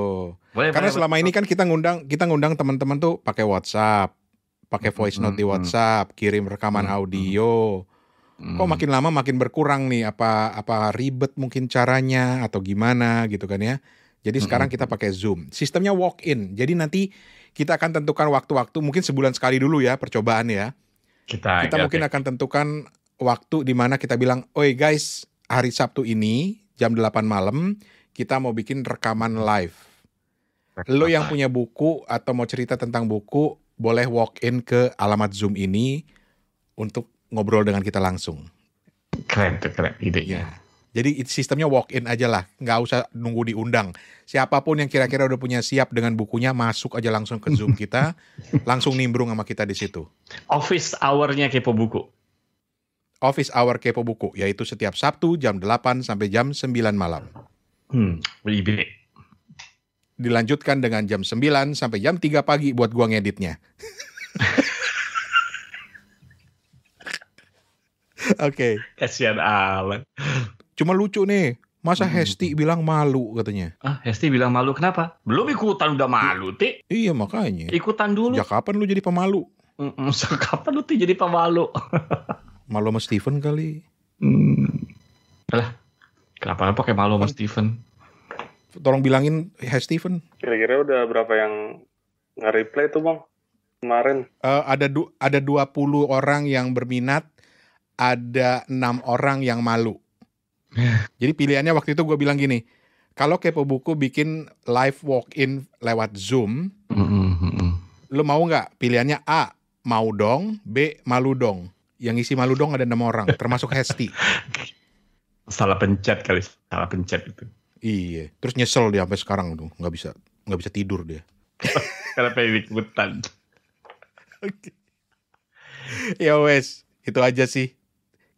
Boleh, Karena boleh, selama boleh. ini kan kita ngundang kita ngundang teman-teman tuh pakai WhatsApp, pakai voice note mm-hmm. di WhatsApp, kirim rekaman mm-hmm. audio. Hmm. Kok makin lama makin berkurang nih apa apa ribet mungkin caranya atau gimana gitu kan ya. Jadi mm-hmm. sekarang kita pakai Zoom. Sistemnya walk in. Jadi nanti kita akan tentukan waktu-waktu mungkin sebulan sekali dulu ya percobaan ya. Kita kita ya, mungkin akan tentukan waktu di mana kita bilang, "Oi guys, hari Sabtu ini jam 8 malam kita mau bikin rekaman live." Lo yang punya buku atau mau cerita tentang buku boleh walk in ke alamat Zoom ini untuk ngobrol dengan kita langsung. Keren tuh, keren ide Ya. Iya. Jadi sistemnya walk in aja lah, nggak usah nunggu diundang. Siapapun yang kira-kira udah punya siap dengan bukunya masuk aja langsung ke Zoom kita, <laughs> langsung nimbrung sama kita di situ. Office hour-nya Kepo Buku. Office hour Kepo Buku yaitu setiap Sabtu jam 8 sampai jam 9 malam. Hmm, ribet. Dilanjutkan dengan jam 9 sampai jam 3 pagi buat gua ngeditnya. <laughs> Oke. okay. Kasihan Alan. Cuma lucu nih, Masa hmm. hmm Hesti hmm. bilang malu katanya? Ah, Hesti bilang malu kenapa? Belum ikutan udah malu, Ti. Iya, makanya. Ikutan dulu. Ya kapan lu jadi pemalu? Mm-mm, <laughs> sejak kapan lu Ti jadi pemalu? <laughs> malu sama Steven kali. Hmm. Alah, kenapa lu pakai malu sama Steven? Tolong bilangin Hey Steven. Kira-kira udah berapa yang nge-reply tuh, Bang? Kemarin. Uh, ada du- ada 20 orang yang berminat, ada enam orang yang malu. <laughs> Jadi pilihannya waktu itu gue bilang gini, kalau kepo buku bikin live walk-in lewat Zoom, mm lu mau nggak? Pilihannya A, mau dong, B, malu dong. Yang isi malu dong ada enam orang, termasuk <laughs> Hesti. Salah pencet kali, salah pencet itu. Iya, terus nyesel dia sampai sekarang tuh, nggak bisa nggak bisa tidur dia. <laughs> Karena pengen ikutan. Oke, Ya wes, itu aja sih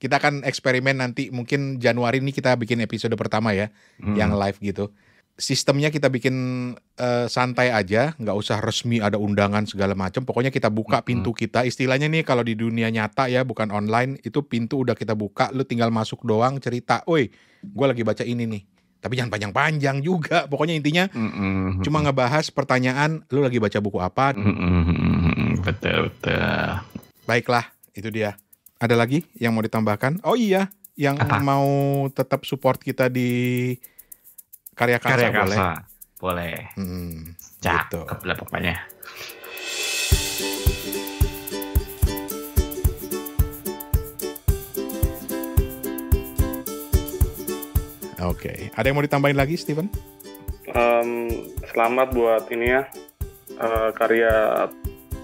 kita akan eksperimen nanti mungkin Januari ini kita bikin episode pertama ya hmm. yang live gitu sistemnya kita bikin uh, santai aja, nggak usah resmi ada undangan segala macam. Pokoknya kita buka hmm. pintu kita. Istilahnya nih kalau di dunia nyata ya, bukan online, itu pintu udah kita buka, lu tinggal masuk doang cerita. oi gue lagi baca ini nih. Tapi jangan panjang-panjang juga. Pokoknya intinya Mm-mm. cuma ngebahas pertanyaan, lu lagi baca buku apa? Mm-mm. Betul betul. Baiklah, itu dia ada lagi yang mau ditambahkan? Oh iya, yang Apa? mau tetap support kita di karya karsa karya boleh. Boleh. Hmm, Cakep gitu. lah pokoknya. Oke, okay. ada yang mau ditambahin lagi, Steven? Um, selamat buat ini ya uh, karya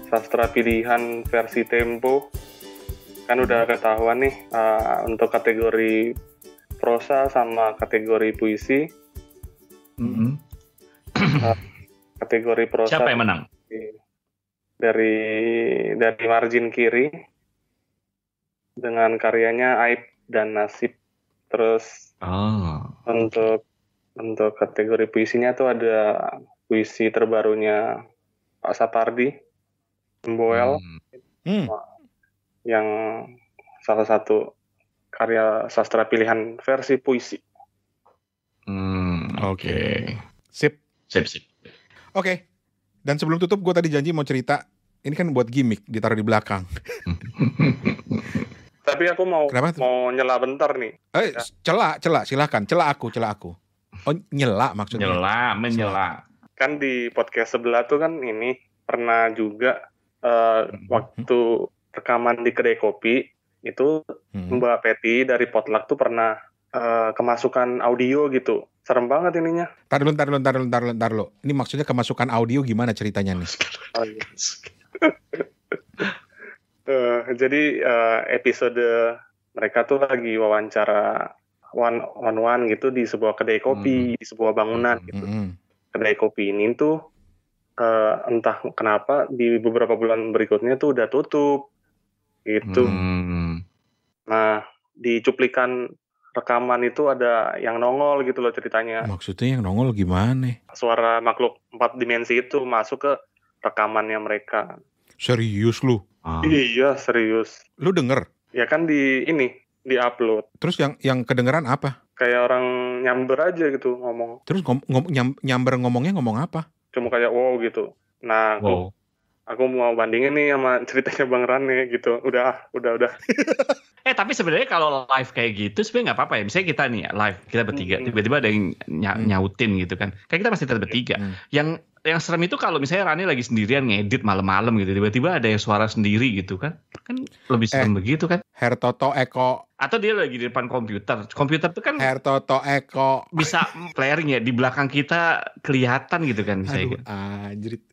sastra pilihan versi Tempo kan udah ketahuan nih uh, untuk kategori prosa sama kategori puisi. Mm-hmm. Uh, kategori prosa. Siapa yang menang? Dari dari margin kiri dengan karyanya Aib dan Nasib. Terus oh. untuk untuk kategori puisinya tuh ada puisi terbarunya Pak Sapardi, Mboel. Hmm. Hmm yang salah satu karya sastra pilihan versi puisi. Hmm, oke. Okay. Sip. Sip, sip. Oke. Okay. Dan sebelum tutup gue tadi janji mau cerita, ini kan buat gimmick ditaruh di belakang. <laughs> Tapi aku mau Kenapa? mau nyela bentar nih. Eh, ya. celak, celak, silahkan. Celak aku, celak aku. Oh, nyela maksudnya. Nyela, menyela. Kan di podcast sebelah tuh kan ini pernah juga uh, waktu rekaman di kedai kopi itu hmm. Mbak Peti dari Potluck tuh pernah uh, kemasukan audio gitu. Serem banget ininya. Entar dulu, entar dulu, entar dulu, entar dulu, Ini maksudnya kemasukan audio gimana ceritanya nih? Oh, iya. uh, <laughs> jadi uh, episode mereka tuh lagi wawancara one one one gitu di sebuah kedai kopi, hmm. di sebuah bangunan hmm. gitu. Hmm. Kedai kopi ini tuh uh, entah kenapa di beberapa bulan berikutnya tuh udah tutup itu. Hmm. Nah, di cuplikan rekaman itu ada yang nongol gitu loh ceritanya. Maksudnya yang nongol gimana? Suara makhluk empat dimensi itu masuk ke rekamannya mereka. Serius lu? Ah. Iya, serius. Lu denger? Ya kan di ini, di upload. Terus yang yang kedengeran apa? Kayak orang nyamber aja gitu ngomong. Terus ngom, ngom, nyam, nyamber ngomongnya ngomong apa? Cuma kayak wow gitu. Nah, wow aku mau bandingin nih sama ceritanya Bang Rane gitu. Udah, udah, udah. <laughs> eh tapi sebenarnya kalau live kayak gitu sebenarnya nggak apa-apa ya. Misalnya kita nih live kita bertiga, tiba-tiba ada yang ny nyautin gitu kan. Kayak kita pasti tetap bertiga. Yang yang serem itu kalau misalnya Rani lagi sendirian ngedit malam-malam gitu tiba-tiba ada yang suara sendiri gitu kan kan lebih eh, serem eh, begitu kan Her Toto Eko atau dia lagi di depan komputer komputer tuh kan Her Toto Eko bisa playernya <laughs> di belakang kita kelihatan gitu kan misalnya Aduh, gitu. anjrit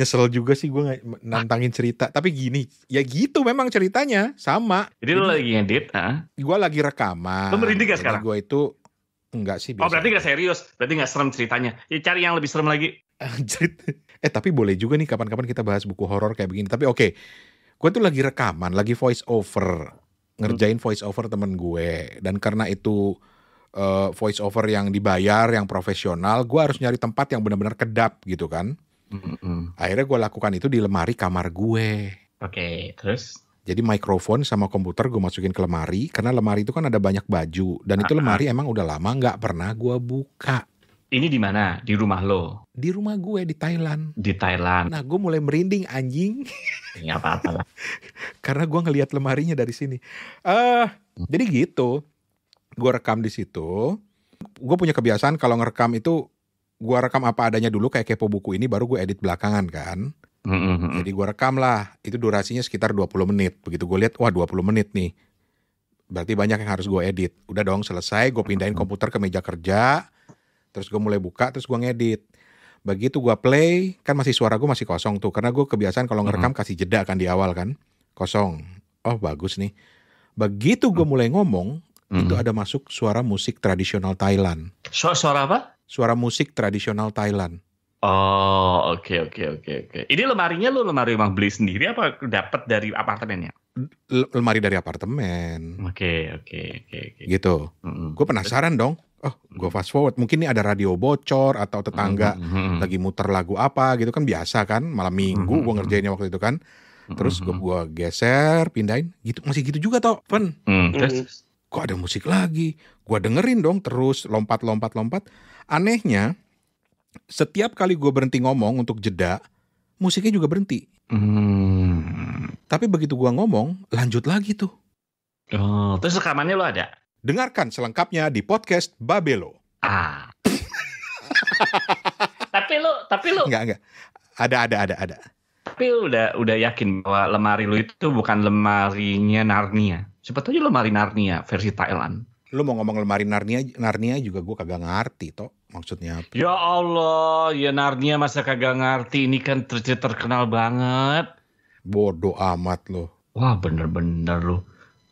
nyesel juga sih gue ah. nantangin cerita tapi gini ya gitu memang ceritanya sama jadi, jadi lo lagi ngedit ah gue lagi rekaman lo merinding gak sekarang gue itu enggak sih oh, biasa. oh berarti gak serius berarti gak serem ceritanya ya cari yang lebih serem lagi <laughs> eh tapi boleh juga nih kapan-kapan kita bahas buku horor kayak begini tapi oke okay, gue tuh lagi rekaman lagi voice over ngerjain hmm. voice over temen gue dan karena itu uh, eh, voice over yang dibayar yang profesional gue harus nyari tempat yang benar-benar kedap gitu kan Mm-hmm. Akhirnya gue lakukan itu di lemari kamar gue. Oke, okay, terus? Jadi mikrofon sama komputer gue masukin ke lemari karena lemari itu kan ada banyak baju dan uh-huh. itu ah, ah. lemari emang udah lama nggak pernah gue buka. Ini di mana? Di rumah lo? Di rumah gue di Thailand. Di Thailand. Nah, gue mulai merinding anjing. Enggak apa-apa lah. <laughs> Karena gue ngelihat lemarinya dari sini. Eh, uh, hmm. jadi gitu. Gue rekam di situ. Gue punya kebiasaan kalau ngerekam itu gue rekam apa adanya dulu kayak kepo buku ini baru gue edit belakangan kan. Mm-hmm. Jadi gue rekam lah, itu durasinya sekitar 20 menit. Begitu gue lihat, wah 20 menit nih. Berarti banyak yang harus gue edit. Udah dong selesai, gue pindahin komputer ke meja kerja. Terus gue mulai buka, terus gue ngedit. Begitu gue play, kan masih suara gue masih kosong tuh. Karena gue kebiasaan kalau ngerekam kasih jeda kan di awal kan. Kosong. Oh bagus nih. Begitu gue mm. mulai ngomong, mm-hmm. itu ada masuk suara musik tradisional Thailand. Suara apa? suara musik tradisional Thailand. Oh, oke okay, oke okay, oke okay, oke. Okay. Ini lemarinya lu lemari emang beli sendiri apa dapat dari apartemennya? Lemari dari apartemen. Oke oke oke oke. Gitu. Mm -hmm. Gue penasaran dong. Oh, gue fast forward. Mungkin ini ada radio bocor atau tetangga mm -hmm. lagi muter lagu apa gitu kan biasa kan malam minggu gue ngerjainnya waktu itu kan. Terus gue gua geser, pindahin, gitu masih gitu juga toh, Pen. Mm -hmm kok ada musik lagi? Gua dengerin dong terus lompat-lompat-lompat. Anehnya setiap kali gue berhenti ngomong untuk jeda, musiknya juga berhenti. Hmm. Tapi begitu gue ngomong, lanjut lagi tuh. Oh, terus rekamannya lo ada? Dengarkan selengkapnya di podcast Babelo. Ah. <laughs> tapi lo, tapi lo. Enggak, enggak. Ada, ada, ada, ada. Tapi lo udah udah yakin bahwa lemari lo itu bukan lemarinya Narnia. Siapa tahu aja lemari Narnia versi Thailand. Lu mau ngomong lemari Narnia, Narnia juga gue kagak ngerti toh maksudnya apa. Ya Allah, ya Narnia masa kagak ngerti ini kan cerita terkenal banget. Bodoh amat lo. Wah bener-bener lo.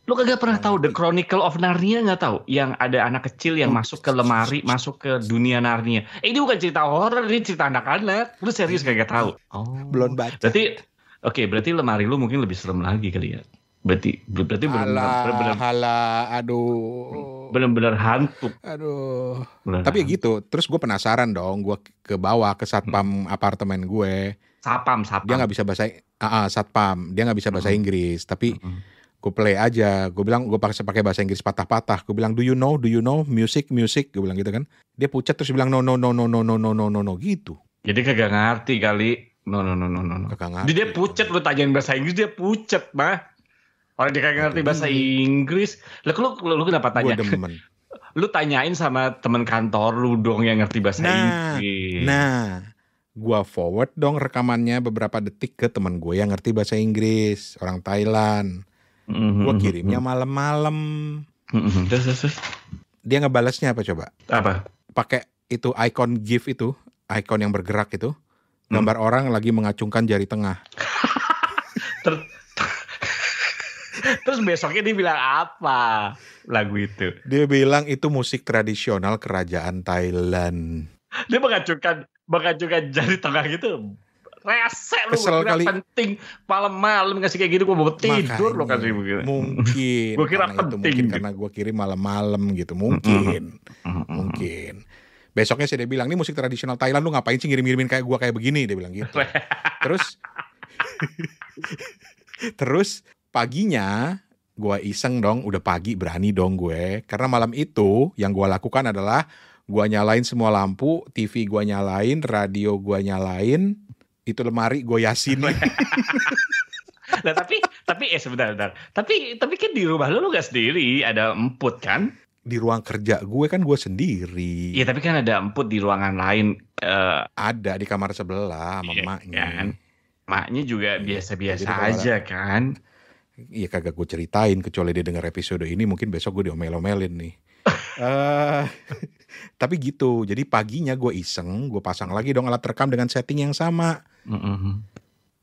Lo kagak pernah tahu The Chronicle of Narnia nggak tahu? Yang ada anak kecil yang masuk ke lemari, masuk ke dunia Narnia. Eh, ini bukan cerita horor, ini cerita anak-anak. Lu serius kagak tahu? Oh. Belum baca. Berarti oke, okay, berarti lemari lu mungkin lebih serem lagi kali ya berarti berarti benar-benar benar aduh benar-benar hantu aduh bener tapi hantu. gitu terus gue penasaran dong gue ke bawah ke satpam hmm. apartemen gue satpam satpam dia nggak bisa bahasa uh, uh, satpam dia nggak bisa bahasa hmm. Inggris tapi hmm. gue play aja gue bilang gue pakai pakai bahasa Inggris patah-patah gue bilang do you know do you know music music gue bilang gitu kan dia pucat terus bilang no no no no no no no no no no gitu jadi kagak ngerti kali no no no no no kagak ngerti dia pucat lu tanyain bahasa Inggris dia pucat mah Orang dia kagak ngerti bahasa Inggris. Lah lu, lu, lu kenapa tanya? Gua demen. <laughs> lu tanyain sama temen kantor lu dong yang ngerti bahasa nah, Inggris. Nah, gua forward dong rekamannya beberapa detik ke teman gue yang ngerti bahasa Inggris, orang Thailand. Mm-hmm. Gua kirimnya malam-malam. Mm-hmm. Dia ngebalasnya apa coba? Apa? Pakai itu icon GIF itu, icon yang bergerak itu, hmm? gambar mm. orang lagi mengacungkan jari tengah. <laughs> Ter- Terus besoknya dia bilang apa lagu itu? Dia bilang itu musik tradisional kerajaan Thailand. Dia mengacukan mengacukan jari tengah gitu. Resek lu Kesel kali. penting malam-malam ngasih kayak gitu gua mau tidur lo kasih begitu. Mungkin. gue kira karena penting. mungkin gitu. karena gua kirim malam-malam gitu. Mungkin. mungkin. Besoknya sih dia bilang, ini musik tradisional Thailand lu ngapain sih ngirim-ngirimin kayak gua kayak begini? Dia bilang gitu. <laughs> terus terus paginya gue iseng dong, udah pagi berani dong gue. Karena malam itu yang gue lakukan adalah gue nyalain semua lampu, TV gue nyalain, radio gue nyalain, itu lemari gue yasin. nah <laughs> tapi tapi eh sebentar sebentar. Tapi tapi kan di rumah lu lu gak sendiri, ada emput kan? Di ruang kerja gue kan gue sendiri. Iya tapi kan ada emput di ruangan lain. Uh, ada di kamar sebelah sama iya, maknya. Kan? Maknya juga iya, biasa-biasa ya, aja kan ya kagak gue ceritain kecuali dia dengar episode ini mungkin besok gue diomel-omelin nih. uh, <laughs> <laughs> tapi gitu. Jadi paginya gue iseng, gue pasang lagi dong alat rekam dengan setting yang sama. Mm -hmm.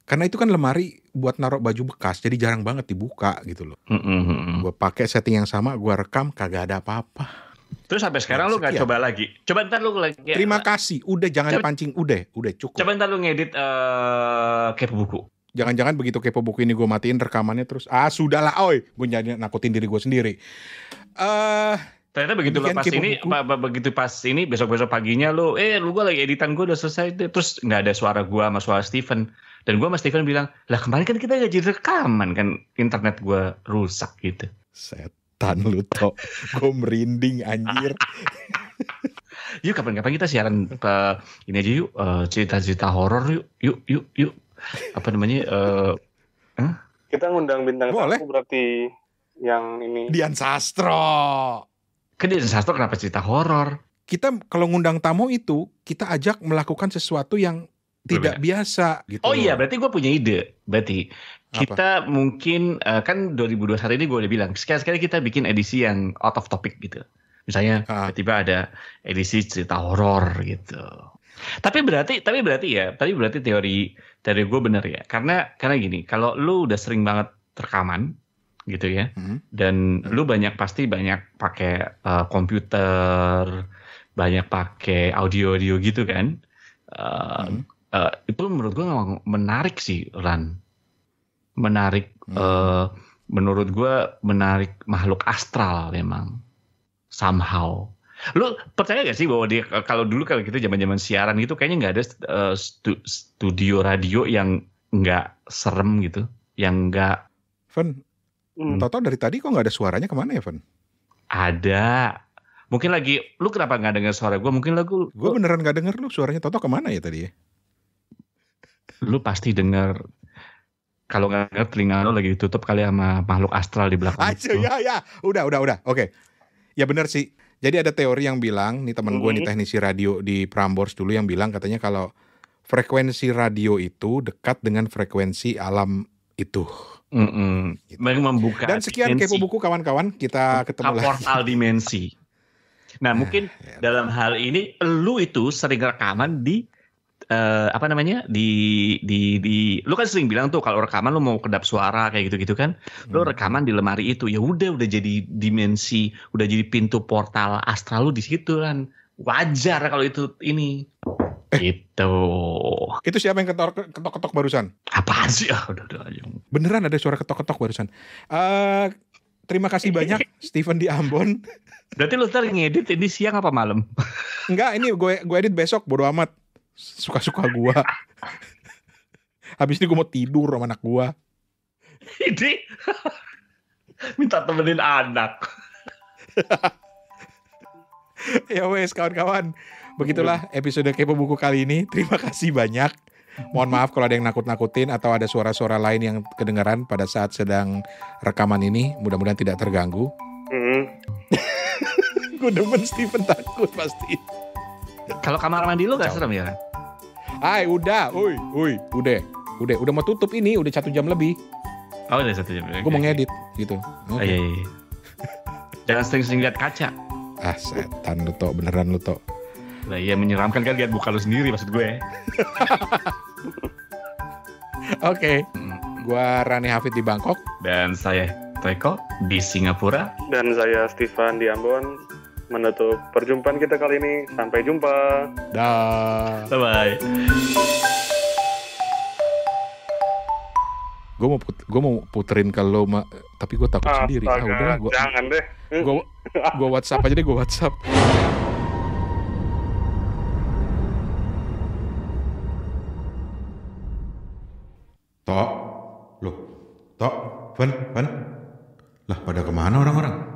Karena itu kan lemari buat naruh baju bekas, jadi jarang banget dibuka gitu loh. Mm -hmm. Gue pakai setting yang sama, gue rekam kagak ada apa-apa. Terus sampai sekarang nah, lu nggak coba lagi? Coba ntar lu lagi. Terima kasih. Udah jangan pancing. Udah, udah cukup. Coba ntar lu ngedit uh, buku. Jangan-jangan begitu kepo buku ini gue matiin rekamannya terus. Ah sudahlah, oi, gue jadi nakutin diri gue sendiri. Eh, uh, ternyata begitu lo pas ini, begitu pas ini besok-besok paginya lo, eh lu gue lagi editan gue udah selesai terus nggak ada suara gue sama suara Steven. Dan gue sama Steven bilang, lah kemarin kan kita jadi rekaman kan internet gue rusak gitu. Setan lu toh, gue merinding anjir. <laughs> yuk kapan-kapan kita siaran ke eh, ini aja yuk uh, cerita-cerita horor yuk yuk yuk yuk apa namanya? Uh, eh, huh? Eh? Kita ngundang bintang Boleh. tamu berarti yang ini. Dian Sastro. Ke kan Dian Sastro kenapa cerita horor? Kita kalau ngundang tamu itu kita ajak melakukan sesuatu yang tidak biasa gitu. Oh iya, loh. iya, berarti gue punya ide. Berarti kita Apa? mungkin uh, kan hari ini gue udah bilang sekali-sekali kita bikin edisi yang out of topic gitu. Misalnya ah. tiba-tiba ada edisi cerita horor gitu. Tapi berarti tapi berarti ya, tapi berarti teori teori gue bener ya. Karena karena gini, kalau lu udah sering banget rekaman gitu ya, hmm. dan hmm. lu banyak pasti banyak pakai uh, komputer, banyak pakai audio audio gitu kan. Uh, hmm. uh, itu menurut gue menarik sih, Ran. Menarik. Hmm. Uh, menurut gue menarik makhluk astral memang somehow Lu percaya gak sih bahwa dia kalau dulu kalau kita zaman-zaman siaran gitu kayaknya nggak ada uh, stu, studio radio yang nggak serem gitu, yang nggak. Evan, hmm. Toto dari tadi kok nggak ada suaranya kemana ya, Fen? Ada. Mungkin lagi, lu kenapa nggak dengar suara gue? Mungkin lagu. Gue beneran nggak denger lu suaranya Toto kemana ya tadi? Ya? Lu pasti denger kalau nggak denger telinga lo lagi ditutup kali ya sama makhluk astral di belakang. Aja ya ya, udah udah udah, oke. Okay. Ya bener sih. Jadi ada teori yang bilang, nih teman gue nih teknisi radio di Prambors dulu yang bilang katanya kalau frekuensi radio itu dekat dengan frekuensi alam itu. Mm -mm. Gitu. membuka Dan sekian dimensi. kepo buku kawan-kawan, kita ketemu lagi. Portal dimensi. Nah, <laughs> mungkin iya. dalam hal ini lu itu sering rekaman di uh, apa namanya di di di lu kan sering bilang tuh kalau rekaman lu mau kedap suara kayak gitu-gitu kan lu hmm. rekaman di lemari itu ya udah udah jadi dimensi udah jadi pintu portal astral lu di situ kan wajar kalau itu ini eh. gitu itu siapa yang ketok ketok, ketok barusan apa sih ah udah udah udah. beneran ada suara ketok ketok barusan uh, terima kasih banyak <laughs> Steven di Ambon berarti lu ntar ngedit ini siang apa malam enggak ini gue gue edit besok bodo amat suka-suka gua. <laughs> Habis ini gua mau tidur sama anak gua. Ini minta temenin anak. <laughs> ya wes kawan-kawan, begitulah episode kepo buku kali ini. Terima kasih banyak. Mohon maaf kalau ada yang nakut-nakutin atau ada suara-suara lain yang kedengaran pada saat sedang rekaman ini. Mudah-mudahan tidak terganggu. Mm mm-hmm. <laughs> Gue demen Steven takut pasti. Kalau kamar mandi lu gak serem ya? Hai, udah. Uy, uy, udah. Udah, udah mau tutup ini, udah satu jam lebih. Oh, udah satu jam. Gue mau ngedit gitu. Okay. Oh, iya, iya, iya. Jangan sering-sering lihat kaca. Ah, setan lu tok, beneran lu tok. Lah iya menyeramkan kan lihat muka lu sendiri maksud gue. <laughs> Oke. okay. Mm. Gua Rani Hafid di Bangkok dan saya Teko di Singapura dan saya Stefan di Ambon menutup perjumpaan kita kali ini. Sampai jumpa. Dah. Bye-bye. Gue mau put, gua mau puterin kalau ma, tapi gue takut ah, sendiri. Ah, udah gua, jangan deh. Gue hmm. gue WhatsApp aja deh, gue WhatsApp. Tok, loh, tok, Van, Van, lah pada kemana orang-orang?